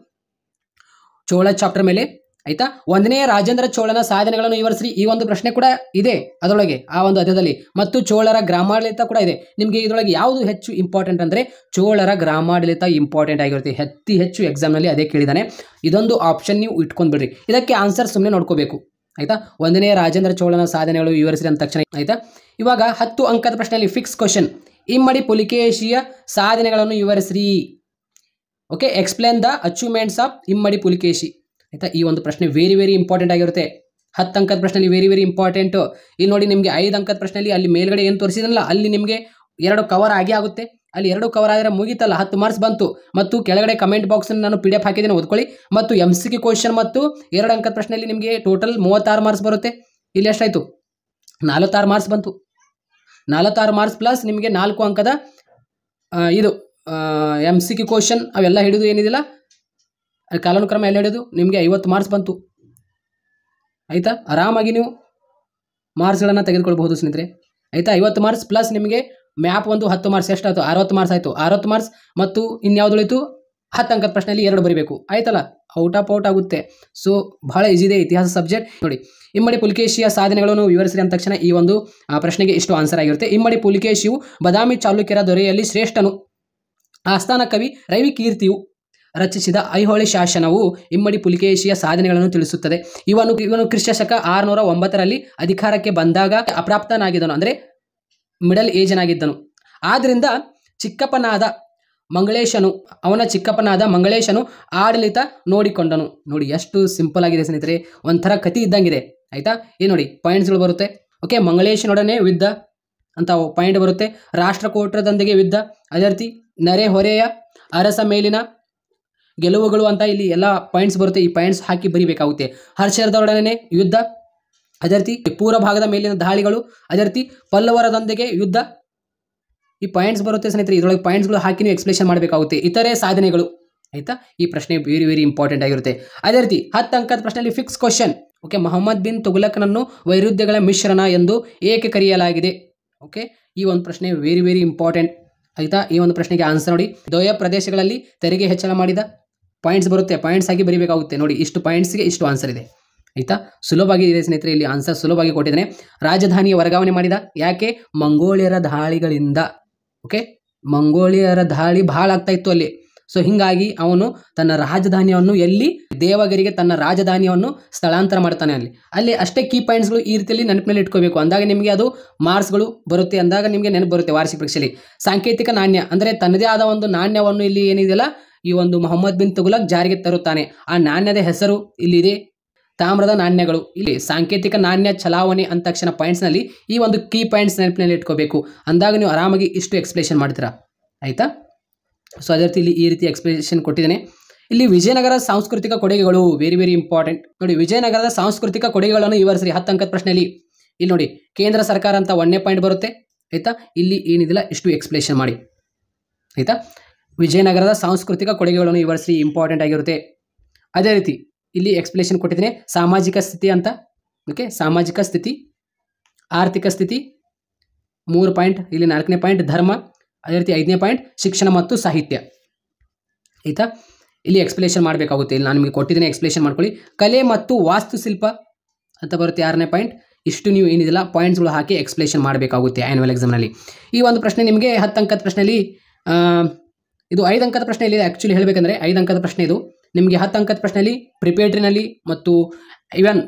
ಚೋಳ ಚಾಪ್ಟರ್ ಮೇಲೆ ಆಯ್ತಾ ಒಂದನೇ ರಾಜೇಂದ್ರ ಚೋಳನ ಸಾಧನೆಗಳನ್ನು ವಿವರಿಸಿ ಈ ಒಂದು ಪ್ರಶ್ನೆ ಕೂಡ ಇದೆ ಅದರೊಳಗೆ ಆ ಒಂದು ಅಧ್ಯದಲ್ಲಿ ಮತ್ತು ಚೋಳರ ಗ್ರಾಮಾಡಳಿತ ಕೂಡ ಇದೆ ನಿಮಗೆ ಇದರೊಳಗೆ ಯಾವುದು ಹೆಚ್ಚು ಇಂಪಾರ್ಟೆಂಟ್ ಅಂದರೆ ಚೋಳರ ಗ್ರಾಮಾಡಳಿತ ಇಂಪಾರ್ಟೆಂಟ್ ಆಗಿರುತ್ತೆ ಅತಿ ಹೆಚ್ಚು ಎಕ್ಸಾಮ್ನಲ್ಲಿ ಅದೇ ಕೇಳಿದಾನೆ ಇದೊಂದು ಆಪ್ಷನ್ ನೀವು ಇಟ್ಕೊಂಡು ಬಿಡ್ರಿ ಇದಕ್ಕೆ ಆನ್ಸರ್ ಸುಮ್ಮನೆ ನೋಡ್ಕೋಬೇಕು ಆಯ್ತಾ ಒಂದನೇ ರಾಜೇಂದ್ರ ಚೋಳನ ಸಾಧನೆಗಳು ವಿವರಿಸಿದ ತಕ್ಷಣ ಆಯ್ತಾ ಇವಾಗ ಹತ್ತು ಅಂಕದ ಪ್ರಶ್ನೆಯಲ್ಲಿ ಫಿಕ್ಸ್ ಕ್ವಶನ್ ಇಮ್ಮಡಿ ಪುಲಿಕೇಶಿಯ ಸಾಧನೆಗಳನ್ನು ವಿವರಿಸ್ರಿ okay explain the achievements of Immadi Pulakeshi ಆಯಿತಾ ಈ ಒಂದು ಪ್ರಶ್ನೆ ವೆರಿ ವೆರಿ ಇಂಪಾರ್ಟೆಂಟ್ ಆಗಿರುತ್ತೆ ಹತ್ತು ಅಂಕದ ಪ್ರಶ್ನೆಯಲ್ಲಿ ವೆರಿ ವೆರಿ ಇಂಪಾರ್ಟೆಂಟು ಇಲ್ಲಿ ನೋಡಿ ನಿಮಗೆ ಐದು ಅಂಕದ ಪ್ರಶ್ನೆಯಲ್ಲಿ ಅಲ್ಲಿ ಮೇಲ್ಗಡೆ ಏನು ತೋರಿಸಿದ್ರಲ್ಲ ಅಲ್ಲಿ ನಿಮಗೆ ಎರಡು ಕವರ್ ಆಗೇ ಆಗುತ್ತೆ ಅಲ್ಲಿ ಎರಡು ಕವರ್ ಆದರೆ ಮುಗಿತಲ್ಲ ಹತ್ತು ಮಾರ್ಕ್ಸ್ ಬಂತು ಮತ್ತು ಕೆಳಗಡೆ ಕಮೆಂಟ್ ಬಾಕ್ಸನ್ನು ನಾನು ಪಿ ಡಿ ಎಫ್ ಹಾಕಿದ್ದೇನೆ ಓದ್ಕೊಳ್ಳಿ ಮತ್ತು ಎಮ್ ಸಿ ಕೆ ಕ್ವಶನ್ ಮತ್ತು ಎರಡು ಅಂಕದ ಪ್ರಶ್ನೆಲಿ ನಿಮಗೆ ಟೋಟಲ್ ಮೂವತ್ತಾರು ಮಾರ್ಕ್ಸ್ ಬರುತ್ತೆ ಇಲ್ಲಿ ಎಷ್ಟಾಯಿತು ನಲವತ್ತಾರು ಮಾರ್ಕ್ಸ್ ಬಂತು ನಲವತ್ತಾರು ಮಾರ್ಕ್ಸ್ ಪ್ಲಸ್ ನಿಮಗೆ ನಾಲ್ಕು ಅಂಕದ ಇದು ಎಮ್ ಸಿ ಕೆ ಕ್ವಶನ್ ಅವೆಲ್ಲ ಹಿಡಿದು ಏನಿದಿಲ್ಲ ಕಾಲಾನುಕ್ರಮ ಎಲ್ಲ ಹಿಡಿದು ನಿಮಗೆ ಐವತ್ತು ಮಾರ್ಕ್ಸ್ ಬಂತು ಆಯಿತಾ ಆರಾಮಾಗಿ ನೀವು ಮಾರ್ಕ್ಸ್ಗಳನ್ನು ತೆಗೆದುಕೊಳ್ಬಹುದು ಸ್ನೇಹಿತರೆ ಆಯಿತಾ ಐವತ್ತು ಮಾರ್ಕ್ಸ್ ಪ್ಲಸ್ ನಿಮಗೆ ಮ್ಯಾಪ್ ಒಂದು ಹತ್ತು ಮಾರ್ಕ್ಸ್ ಎಷ್ಟಾಯಿತು ಅರವತ್ತು ಮಾರ್ಕ್ಸ್ ಆಯಿತು ಅರವತ್ತು ಮಾರ್ಕ್ಸ್ ಮತ್ತು ಇನ್ಯಾವುದು ಉಳಿತು ಹತ್ತು ಅಂಕದ ಪ್ರಶ್ನೆಯಲ್ಲಿ ಎರಡು ಬರೀಬೇಕು ಆಯ್ತಲ್ಲ ಔಟ್ ಆಫ್ ಔಟ್ ಆಗುತ್ತೆ ಸೊ ಬಹಳ ಈಸಿ ಇದೆ ಇತಿಹಾಸ ಸಬ್ಜೆಕ್ಟ್ ನೋಡಿ ಇಮ್ಮಡಿ ಪುಲಿಕೇಶಿಯ ಸಾಧನೆಗಳನ್ನು ವಿವರಿಸಿದ ಅಂದ ತಕ್ಷಣ ಈ ಒಂದು ಪ್ರಶ್ನೆಗೆ ಇಷ್ಟು ಆನ್ಸರ್ ಆಗಿರುತ್ತೆ ಇಮ್ಮಡಿ ಪುಲಿಕೇಶಿಯು ಬದಾಮಿ ಚಾಲುಕ್ಯರ ದೊರೆಯಲ್ಲಿ ಶ್ರೇಷ್ಠನು ಆಸ್ಥಾನ ಕವಿ ರವಿ ಕೀರ್ತಿಯು ರಚಿಸಿದ ಐಹೊಳೆ ಶಾಸನವು ಇಮ್ಮಡಿ ಪುಲಿಕೇಶಿಯ ಸಾಧನೆಗಳನ್ನು ತಿಳಿಸುತ್ತದೆ ಇವನು ಇವನು ಕ್ರಿಸ್ತ ಶಕ ಆರುನೂರ ಒಂಬತ್ತರಲ್ಲಿ ಅಧಿಕಾರಕ್ಕೆ ಬಂದಾಗ ಅಪ್ರಾಪ್ತನಾಗಿದ್ದನು ಅಂದರೆ ಮಿಡಲ್ ಏಜ್ನಾಗಿದ್ದನು ಆದ್ದರಿಂದ ಚಿಕ್ಕಪ್ಪನಾದ ಮಂಗಳೇಶನು ಅವನ ಚಿಕ್ಕಪ್ಪನಾದ ಮಂಗಳೇಶನು ಆಡಳಿತ ನೋಡಿಕೊಂಡನು ನೋಡಿ ಎಷ್ಟು ಸಿಂಪಲ್ ಆಗಿದೆ ಸ್ನೇಹಿತರೆ ಒಂಥರ ಕತಿ ಇದ್ದಂಗಿದೆ ಆಯಿತಾ ಏನು ನೋಡಿ ಪಾಯಿಂಟ್ಸ್ಗಳು ಬರುತ್ತೆ ಓಕೆ ಮಂಗಳೇಶನೊಡನೆ ಯುದ್ಧ ಅಂತ ಪಾಯಿಂಟ್ ಬರುತ್ತೆ ರಾಷ್ಟ್ರಕೋಟರದೊಂದಿಗೆ ಯುದ್ಧ ಅದೇ ರೀತಿ ನೆರೆಹೊರೆಯ ಅರಸ ಮೇಲಿನ ಗೆಲುವುಗಳು ಅಂತ ಇಲ್ಲಿ ಎಲ್ಲ ಪಾಯಿಂಟ್ಸ್ ಬರುತ್ತೆ ಈ ಪಾಯಿಂಟ್ಸ್ ಹಾಕಿ ಬರೀಬೇಕಾಗುತ್ತೆ ಹರ್ಷರದೊಡನೆ ಯುದ್ಧ ಅದೇ ರೀತಿ ಪೂರ್ವ ಭಾಗದ ಮೇಲಿನ ದಾಳಿಗಳು ಅದೇ ರೀತಿ ಪಲ್ಲವರದೊಂದಿಗೆ ಯುದ್ಧ ಈ ಪಾಯಿಂಟ್ಸ್ ಬರುತ್ತೆ ಸ್ನೇಹಿತರೆ ಇದರೊಳಗೆ ಪಾಯಿಂಟ್ಸ್ಗಳು ಹಾಕಿ ನೀವು ಎಕ್ಸ್ಪ್ಲೇಷನ್ ಮಾಡಬೇಕಾಗುತ್ತೆ ಇತರೆ ಸಾಧನೆಗಳು ಆಯ್ತಾ ಈ ಪ್ರಶ್ನೆ ವೆರಿ ವೆರಿ ಇಂಪಾರ್ಟೆಂಟ್ ಆಗಿರುತ್ತೆ ಅದೇ ರೀತಿ ಹತ್ತು ಅಂಕದ ಪ್ರಶ್ನೆಯಲ್ಲಿ fix question okay Mohammad bin ತುಗ್ಲಕ್ನನ್ನು ವೈರುದ್ಯಗಳ ಮಿಶ್ರಣ ಎಂದು ಏಕೆ ಕರೆಯಲಾಗಿದೆ ಓಕೆ ಈ ಒಂದು ಪ್ರಶ್ನೆ ವೆರಿ ವೆರಿ ಇಂಪಾರ್ಟೆಂಟ್ ಆಯ್ತಾ ಈ ಒಂದು ಪ್ರಶ್ನೆಗೆ ಆನ್ಸರ್ ನೋಡಿ ದ್ವಯ ಪ್ರದೇಶಗಳಲ್ಲಿ ತೆರಿಗೆ ಹೆಚ್ಚಳ ಮಾಡಿದ ಪಾಯಿಂಟ್ಸ್ ಬರುತ್ತೆ ಪಾಯಿಂಟ್ಸ್ ಆಗಿ ಬರೀಬೇಕಾಗುತ್ತೆ ನೋಡಿ ಇಷ್ಟು ಪಾಯಿಂಟ್ಸ್ಗೆ ಇಷ್ಟು ಆನ್ಸರ್ ಇದೆ ಆಯಿತಾ ಸುಲಭವಾಗಿ ಇದೆ ಸ್ನೇಹಿತರೆ ಇಲ್ಲಿ ಆನ್ಸರ್ ಸುಲಭವಾಗಿ ಕೊಟ್ಟಿದ್ದಾನೆ ರಾಜಧಾನಿಯ ವರ್ಗಾವಣೆ ಮಾಡಿದ ಯಾಕೆ ಮಂಗೋಳಿಯರ ದಾಳಿಗಳಿಂದ ಓಕೆ ಮಂಗೋಳಿಯರ ದಾಳಿ ಭಾಳ ಆಗ್ತಾ ಇತ್ತು ಅಲ್ಲಿ ಸೊ ಹಿಂಗಾಗಿ ಅವನು ತನ್ನ ರಾಜಧಾನಿಯನ್ನು ಎಲ್ಲಿ ದೇವಗರಿಗೆ ತನ್ನ ರಾಜಧಾನಿಯನ್ನು ಸ್ಥಳಾಂತರ ಮಾಡ್ತಾನೆ ಅಲ್ಲಿ ಅಲ್ಲಿ ಅಷ್ಟೇ ಕೀ ಪಾಯಿಂಟ್ಸ್ಗಳು ಈ ರೀತಿಯಲ್ಲಿ ನೆನಪಿನಲ್ಲಿ ಇಟ್ಕೋಬೇಕು ಅಂದಾಗ ನಿಮಗೆ ಅದು ಮಾರ್ಕ್ಸ್ಗಳು ಬರುತ್ತೆ ಅಂದಾಗ ನಿಮಗೆ ನೆನಪು ಬರುತ್ತೆ ವಾರ್ಷಿಕ ಪರೀಕ್ಷೆಯಲ್ಲಿ ಸಾಂಕೇತಿಕ ನಾಣ್ಯ ಅಂದರೆ ತನ್ನದೇ ಆದ ಒಂದು ನಾಣ್ಯವನ್ನು ಇಲ್ಲಿ ಏನಿದೆಯಲ್ಲ ಈ ಒಂದು ಮೊಹಮ್ಮದ್ ಬಿನ್ ತುಗುಲಕ್ ಜಾರಿಗೆ ತರುತ್ತಾನೆ ಆ ನಾಣ್ಯದ ಹೆಸರು ಇಲ್ಲಿದೆ ತಾಮ್ರದ ನಾಣ್ಯಗಳು ಇಲ್ಲಿ ಸಾಂಕೇತಿಕ ನಾಣ್ಯ ಚಲಾವಣೆ ಅಂದ ತಕ್ಷಣ ಪಾಯಿಂಟ್ಸ್ನಲ್ಲಿ ಈ ಒಂದು ಕೀ ಪಾಯಿಂಟ್ಸ್ ನೆನಪಿನಲ್ಲಿ ಇಟ್ಕೋಬೇಕು ಅಂದಾಗ ನೀವು ಆರಾಮಾಗಿ ಇಷ್ಟು ಎಕ್ಸ್ಪ್ಲೇಷನ್ ಮಾಡ್ತೀರಾ ಆಯಿತಾ ಸೊ ಅದೇ ರೀತಿ ಇಲ್ಲಿ ಈ ರೀತಿ ಎಕ್ಸ್ಪ್ಲೇಷನ್ ಕೊಟ್ಟಿದ್ದೇನೆ ಇಲ್ಲಿ ವಿಜಯನಗರ ಸಾಂಸ್ಕೃತಿಕ ಕೊಡುಗೆಗಳು ವೆರಿ ವೆರಿ ಇಂಪಾರ್ಟೆಂಟ್ ನೋಡಿ ವಿಜಯನಗರದ ಸಾಂಸ್ಕೃತಿಕ ಕೊಡುಗೆಗಳನ್ನು ವರ್ಷ ಹತ್ತು ಅಂಕದ ಪ್ರಶ್ನೆಯಲ್ಲಿ ಇಲ್ಲಿ ನೋಡಿ ಕೇಂದ್ರ ಸರ್ಕಾರ ಅಂತ ಒಂದೇ ಪಾಯಿಂಟ್ ಬರುತ್ತೆ ಆಯಿತಾ ಇಲ್ಲಿ ಏನಿದಿಲ್ಲ ಇಷ್ಟು ಎಕ್ಸ್ಪ್ಲೇಷನ್ ಮಾಡಿ ಆಯಿತಾ ವಿಜಯನಗರದ ಸಾಂಸ್ಕೃತಿಕ ಕೊಡುಗೆಗಳನ್ನು ಈ ಇಂಪಾರ್ಟೆಂಟ್ ಆಗಿರುತ್ತೆ ಅದೇ ರೀತಿ ಇಲ್ಲಿ ಎಕ್ಸ್ಪ್ಲೇಷನ್ ಕೊಟ್ಟಿದ್ದೀನಿ ಸಾಮಾಜಿಕ ಸ್ಥಿತಿ ಅಂತ ಓಕೆ ಸಾಮಾಜಿಕ ಸ್ಥಿತಿ ಆರ್ಥಿಕ ಸ್ಥಿತಿ ಮೂರು ಪಾಯಿಂಟ್ ಇಲ್ಲಿ ನಾಲ್ಕನೇ ಪಾಯಿಂಟ್ ಧರ್ಮ ಅದೇ ರೀತಿ ಐದನೇ ಪಾಯಿಂಟ್ ಶಿಕ್ಷಣ ಮತ್ತು ಸಾಹಿತ್ಯ ಆಯಿತಾ ಇಲ್ಲಿ ಎಕ್ಸ್ಪ್ಲೇಷನ್ ಮಾಡಬೇಕಾಗುತ್ತೆ ಇಲ್ಲಿ ನಾನು ನಿಮಗೆ ಕೊಟ್ಟಿದ್ದೀನಿ ಎಕ್ಸ್ಪ್ಲೇಷನ್ ಮಾಡ್ಕೊಳ್ಳಿ ಕಲೆ ಮತ್ತು ವಾಸ್ತುಶಿಲ್ಪ ಅಂತ ಬರುತ್ತೆ ಆರನೇ ಪಾಯಿಂಟ್ ಇಷ್ಟು ನೀವು ಏನಿದಿಲ್ಲ ಪಾಯಿಂಟ್ಸ್ಗಳು ಹಾಕಿ ಎಕ್ಸ್ಪ್ಲೇಷನ್ ಮಾಡಬೇಕಾಗುತ್ತೆ ಆ್ಯನ್ಯಲ್ ಎಕ್ಸಾಮ್ನಲ್ಲಿ ಈ ಒಂದು ಪ್ರಶ್ನೆ ನಿಮಗೆ ಹತ್ತು ಅಂಕದ ಪ್ರಶ್ನೆಯಲ್ಲಿ ಇದು ಐದು ಅಂಕದ ಪ್ರಶ್ನೆ ಇಲ್ಲಿದೆ ಆ್ಯಕ್ಚುಲಿ ಹೇಳಬೇಕಂದ್ರೆ ಐದು ಅಂಕದ ಪ್ರಶ್ನೆ ಇದು ನಿಮಗೆ ಹತ್ತು ಅಂಕದ ಪ್ರಶ್ನೆಯಲ್ಲಿ ಪ್ರಿಪೇಟ್ರಿನಲ್ಲಿ ಮತ್ತು even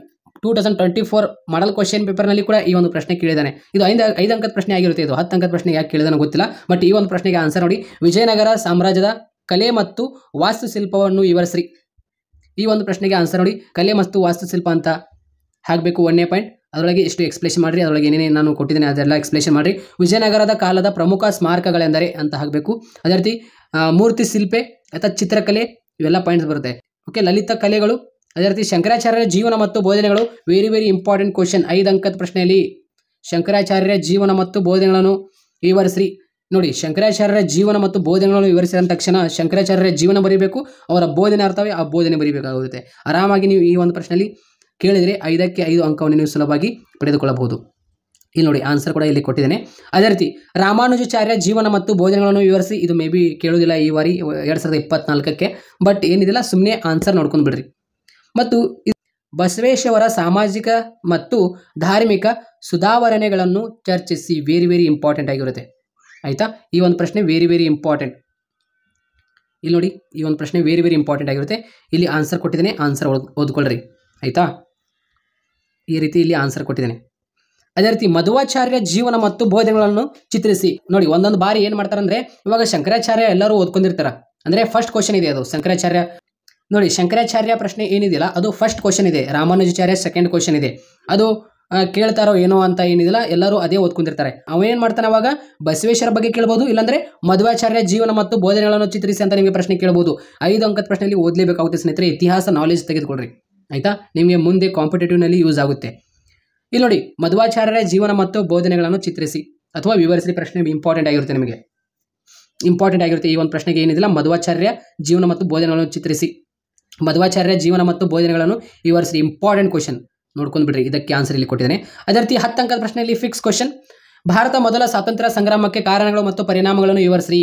two thousand twenty four model question ಪೇಪರ್ನಲ್ಲಿ ಕೂಡ ಈ ಒಂದು ಪ್ರಶ್ನೆ ಕೇಳಿದ್ದಾನೆ ಇದು ಐದು ಐದು ಅಂಕದ ಪ್ರಶ್ನೆ ಆಗಿರುತ್ತೆ ಇದು ಹತ್ತು ಅಂಕದ ಪ್ರಶ್ನೆ ಯಾಕೆ ಕೇಳಿದಾನೆ ಗೊತ್ತಿಲ್ಲ ಬಟ್ ಈ ಒಂದು ಪ್ರಶ್ನೆಗೆ ಆನ್ಸರ್ ನೋಡಿ ವಿಜಯನಗರ ಸಾಮ್ರಾಜ್ಯದ ಕಲೆ ಮತ್ತು ವಾಸ್ತುಶಿಲ್ಪವನ್ನು ವಿವರಿಸ್ರಿ ಈ ಒಂದು ಪ್ರಶ್ನೆಗೆ ಆನ್ಸರ್ ನೋಡಿ ಕಲೆ ಮತ್ತು ವಾಸ್ತುಶಿಲ್ಪ ಅಂತ ಹಾಕಬೇಕು ಒಂದೇ ಪಾಯಿಂಟ್ ಅದರೊಳಗೆ ಇಷ್ಟು ಎಕ್ಸ್ಪ್ಲೇಷನ್ ಮಾಡಿರಿ ಅದರೊಳಗೆ ಏನೇನೇ ನಾನು ಕೊಟ್ಟಿದ್ದೇನೆ ಅದೆಲ್ಲ ಎಕ್ಸ್ಪ್ಲೇಷನ್ ಮಾಡಿರಿ ವಿಜಯನಗರದ ಕಾಲದ ಪ್ರಮುಖ ಸ್ಮಾರಕಗಳೆಂದರೆ ಅಂತ ಹಾಕಬೇಕು ಅದೇ ರೀತಿ ಮೂರ್ತಿ ಶಿಲ್ಪೆ ಅಥವಾ ಚಿತ್ರಕಲೆ ಇವೆಲ್ಲ ಪಾಯಿಂಟ್ಸ್ ಬರುತ್ತೆ ಓಕೆ ಲಲಿತ ಕಲೆಗಳು ಅದೇ ರೀತಿ ಶಂಕರಾಚಾರ್ಯರ ಜೀವನ ಮತ್ತು ಬೋಧನೆಗಳು ವೆರಿ ವೆರಿ ಇಂಪಾರ್ಟೆಂಟ್ ಕ್ವಶನ್ ಐದು ಅಂಕದ ಪ್ರಶ್ನೆಯಲ್ಲಿ ಶಂಕರಾಚಾರ್ಯರ ಜೀವನ ಮತ್ತು ಬೋಧನೆಗಳನ್ನು ವಿವರಿಸ್ರಿ ನೋಡಿ ಶಂಕರಾಚಾರ್ಯರ ಜೀವನ ಮತ್ತು ಬೋಧನೆಗಳನ್ನು ವಿವರಿಸಿದ ತಕ್ಷಣ ಶಂಕರಾಚಾರ್ಯರ ಜೀವನ ಬರೀಬೇಕು ಅವರ ಬೋಧನೆ ಅರ್ಥವೇ ಆ ಬೋಧನೆ ಬರೀಬೇಕಾಗುತ್ತೆ ಆರಾಮಾಗಿ ನೀವು ಈ ಒಂದು ಪ್ರಶ್ನೆಯಲ್ಲಿ ಕೇಳಿದರೆ ಐದಕ್ಕೆ ಐದು ಅಂಕವನ್ನು ನೀವು ಸುಲಭವಾಗಿ ಪಡೆದುಕೊಳ್ಳಬಹುದು ಇಲ್ಲಿ ನೋಡಿ ಆನ್ಸರ್ ಕೂಡ ಇಲ್ಲಿ ಕೊಟ್ಟಿದ್ದೇನೆ ಅದೇ ರೀತಿ ರಾಮಾನುಜಾಚಾರ್ಯ ಜೀವನ ಮತ್ತು ಭೋಜನಗಳನ್ನು ವಿವರಿಸಿ ಇದು ಮೇ ಬಿ ಕೇಳೋದಿಲ್ಲ ಈ ಬಾರಿ ಎರಡು ಸಾವಿರದ ಇಪ್ಪತ್ನಾಲ್ಕಕ್ಕೆ ಬಟ್ ಏನಿದೆಲ್ಲ ಸುಮ್ಮನೆ ಆನ್ಸರ್ ನೋಡ್ಕೊಂಡು ಬಿಡ್ರಿ ಮತ್ತು ಬಸವೇಶ್ವರ ಸಾಮಾಜಿಕ ಮತ್ತು ಧಾರ್ಮಿಕ ಸುಧಾವರಣೆಗಳನ್ನು ಚರ್ಚಿಸಿ ವೆರಿ ವೆರಿ ಇಂಪಾರ್ಟೆಂಟ್ ಆಗಿರುತ್ತೆ ಆಯಿತಾ ಈ ಒಂದು ಪ್ರಶ್ನೆ ವೆರಿ ವೆರಿ ಇಂಪಾರ್ಟೆಂಟ್ ಇಲ್ಲಿ ನೋಡಿ ಈ ಒಂದು ಪ್ರಶ್ನೆ ವೆರಿ ವೆರಿ ಇಂಪಾರ್ಟೆಂಟ್ ಆಗಿರುತ್ತೆ ಇಲ್ಲಿ ಆನ್ಸರ್ ಕೊಟ್ಟಿದ್ದೇನೆ ಆನ್ಸರ್ ಓದ್ಕೊಳ್ರಿ ಆಯಿತಾ ಈ ರೀತಿ ಇಲ್ಲಿ ಆನ್ಸರ್ ಕೊಟ್ಟಿದ್ದೇನೆ ಅದೇ ರೀತಿ ಮಧುವಾಚಾರ್ಯ ಜೀವನ ಮತ್ತು ಬೋಧನೆಗಳನ್ನು ಚಿತ್ರಿಸಿ ನೋಡಿ ಒಂದೊಂದು ಬಾರಿ ಏನ್ ಮಾಡ್ತಾರಂದ್ರೆ ಇವಾಗ ಶಂಕರಾಚಾರ್ಯ ಎಲ್ಲರೂ ಓದ್ಕೊಂಡಿರ್ತಾರ ಅಂದ್ರೆ ಫಸ್ಟ್ ಕ್ವಶನ್ ಇದೆ ಅದು ಶಂಕರಾಚಾರ್ಯ ನೋಡಿ ಶಂಕರಾಚಾರ್ಯ ಪ್ರಶ್ನೆ ಏನಿದೆಯಲ್ಲ ಅದು ಫಸ್ಟ್ ಕ್ವಶನ್ ಇದೆ ರಾಮಾನುಜಾಚಾರ್ಯ ಸೆಕೆಂಡ್ ಕ್ವಶನ್ ಇದೆ ಅದು ಕೇಳ್ತಾರೋ ಏನೋ ಅಂತ ಏನಿದಿಲ್ಲ ಎಲ್ಲರೂ ಅದೇ ಓದ್ಕೊಂಡಿರ್ತಾರೆ ಅವೇನ್ ಮಾಡ್ತಾನೆ ಅವಾಗ ಬಸವೇಶ್ವರ ಬಗ್ಗೆ ಕೇಳ್ಬೋದು ಇಲ್ಲಾಂದ್ರೆ ಮಧ್ವಾಚಾರ್ಯ ಜೀವನ ಮತ್ತು ಬೋಧನೆಗಳನ್ನು ಚಿತ್ರಿಸಿ ಅಂತ ನಿಮಗೆ ಪ್ರಶ್ನೆ ಕೇಳ್ಬೋದು ಐದು ಅಂಕದ ಪ್ರಶ್ನೆಯಲ್ಲಿ ಓದಲೇಬೇಕಾಗುತ್ತೆ ಸ್ನೇಹಿತರೆ ಇತಿಹಾಸ ನಾಲೆಜ್ ತೆಗೆದುಕೊಳ್ಳ್ರಿ ಆಯ್ತಾ ನಿಮಗೆ ಮುಂದೆ ಕಾಂಪಿಟೇಟಿವ್ನಲ್ಲಿ ಯೂಸ್ ಆಗುತ್ತೆ ಇಲ್ಲಿ ನೋಡಿ ಮಧ್ವಾಚಾರ್ಯರ ಜೀವನ ಮತ್ತು ಬೋಧನೆಗಳನ್ನು ಚಿತ್ರಿಸಿ ಅಥವಾ ವಿವರಿಸಿ ಪ್ರಶ್ನೆ ಇಂಪಾರ್ಟೆಂಟ್ ಆಗಿರುತ್ತೆ ನಿಮಗೆ ಇಂಪಾರ್ಟೆಂಟ್ ಆಗಿರುತ್ತೆ ಈ ಒಂದು ಪ್ರಶ್ನೆಗೆ ಏನಿದಿಲ್ಲ ಮಧ್ವಾಚಾರ್ಯ ಜೀವನ ಮತ್ತು ಬೋಧನೆಗಳನ್ನು ಚಿತ್ರಿಸಿ ಮಧ್ವಾಚಾರ್ಯ ಜೀವನ ಮತ್ತು ಬೋಧನೆಗಳನ್ನು ವಿವರಿಸಿ ಇಂಪಾರ್ಟೆಂಟ್ ಕ್ವಶನ್ ನೋಡ್ಕೊಂಡು ಬಿಡ್ರಿ ಇದಕ್ಕೆ ಆನ್ಸರ್ ಇಲ್ಲಿ ಕೊಟ್ಟಿದ್ದೇನೆ ಅದೇ ರೀತಿ ಹತ್ತಂಕದ ಇಲ್ಲಿ ಫಿಕ್ಸ್ ಕ್ವಶನ್ ಭಾರತ ಮೊದಲ ಸ್ವಾತಂತ್ರ್ಯ ಸಂಗ್ರಾಮಕ್ಕೆ ಕಾರಣಗಳು ಮತ್ತು ಪರಿಣಾಮಗಳನ್ನು ವಿವರಿಸಿ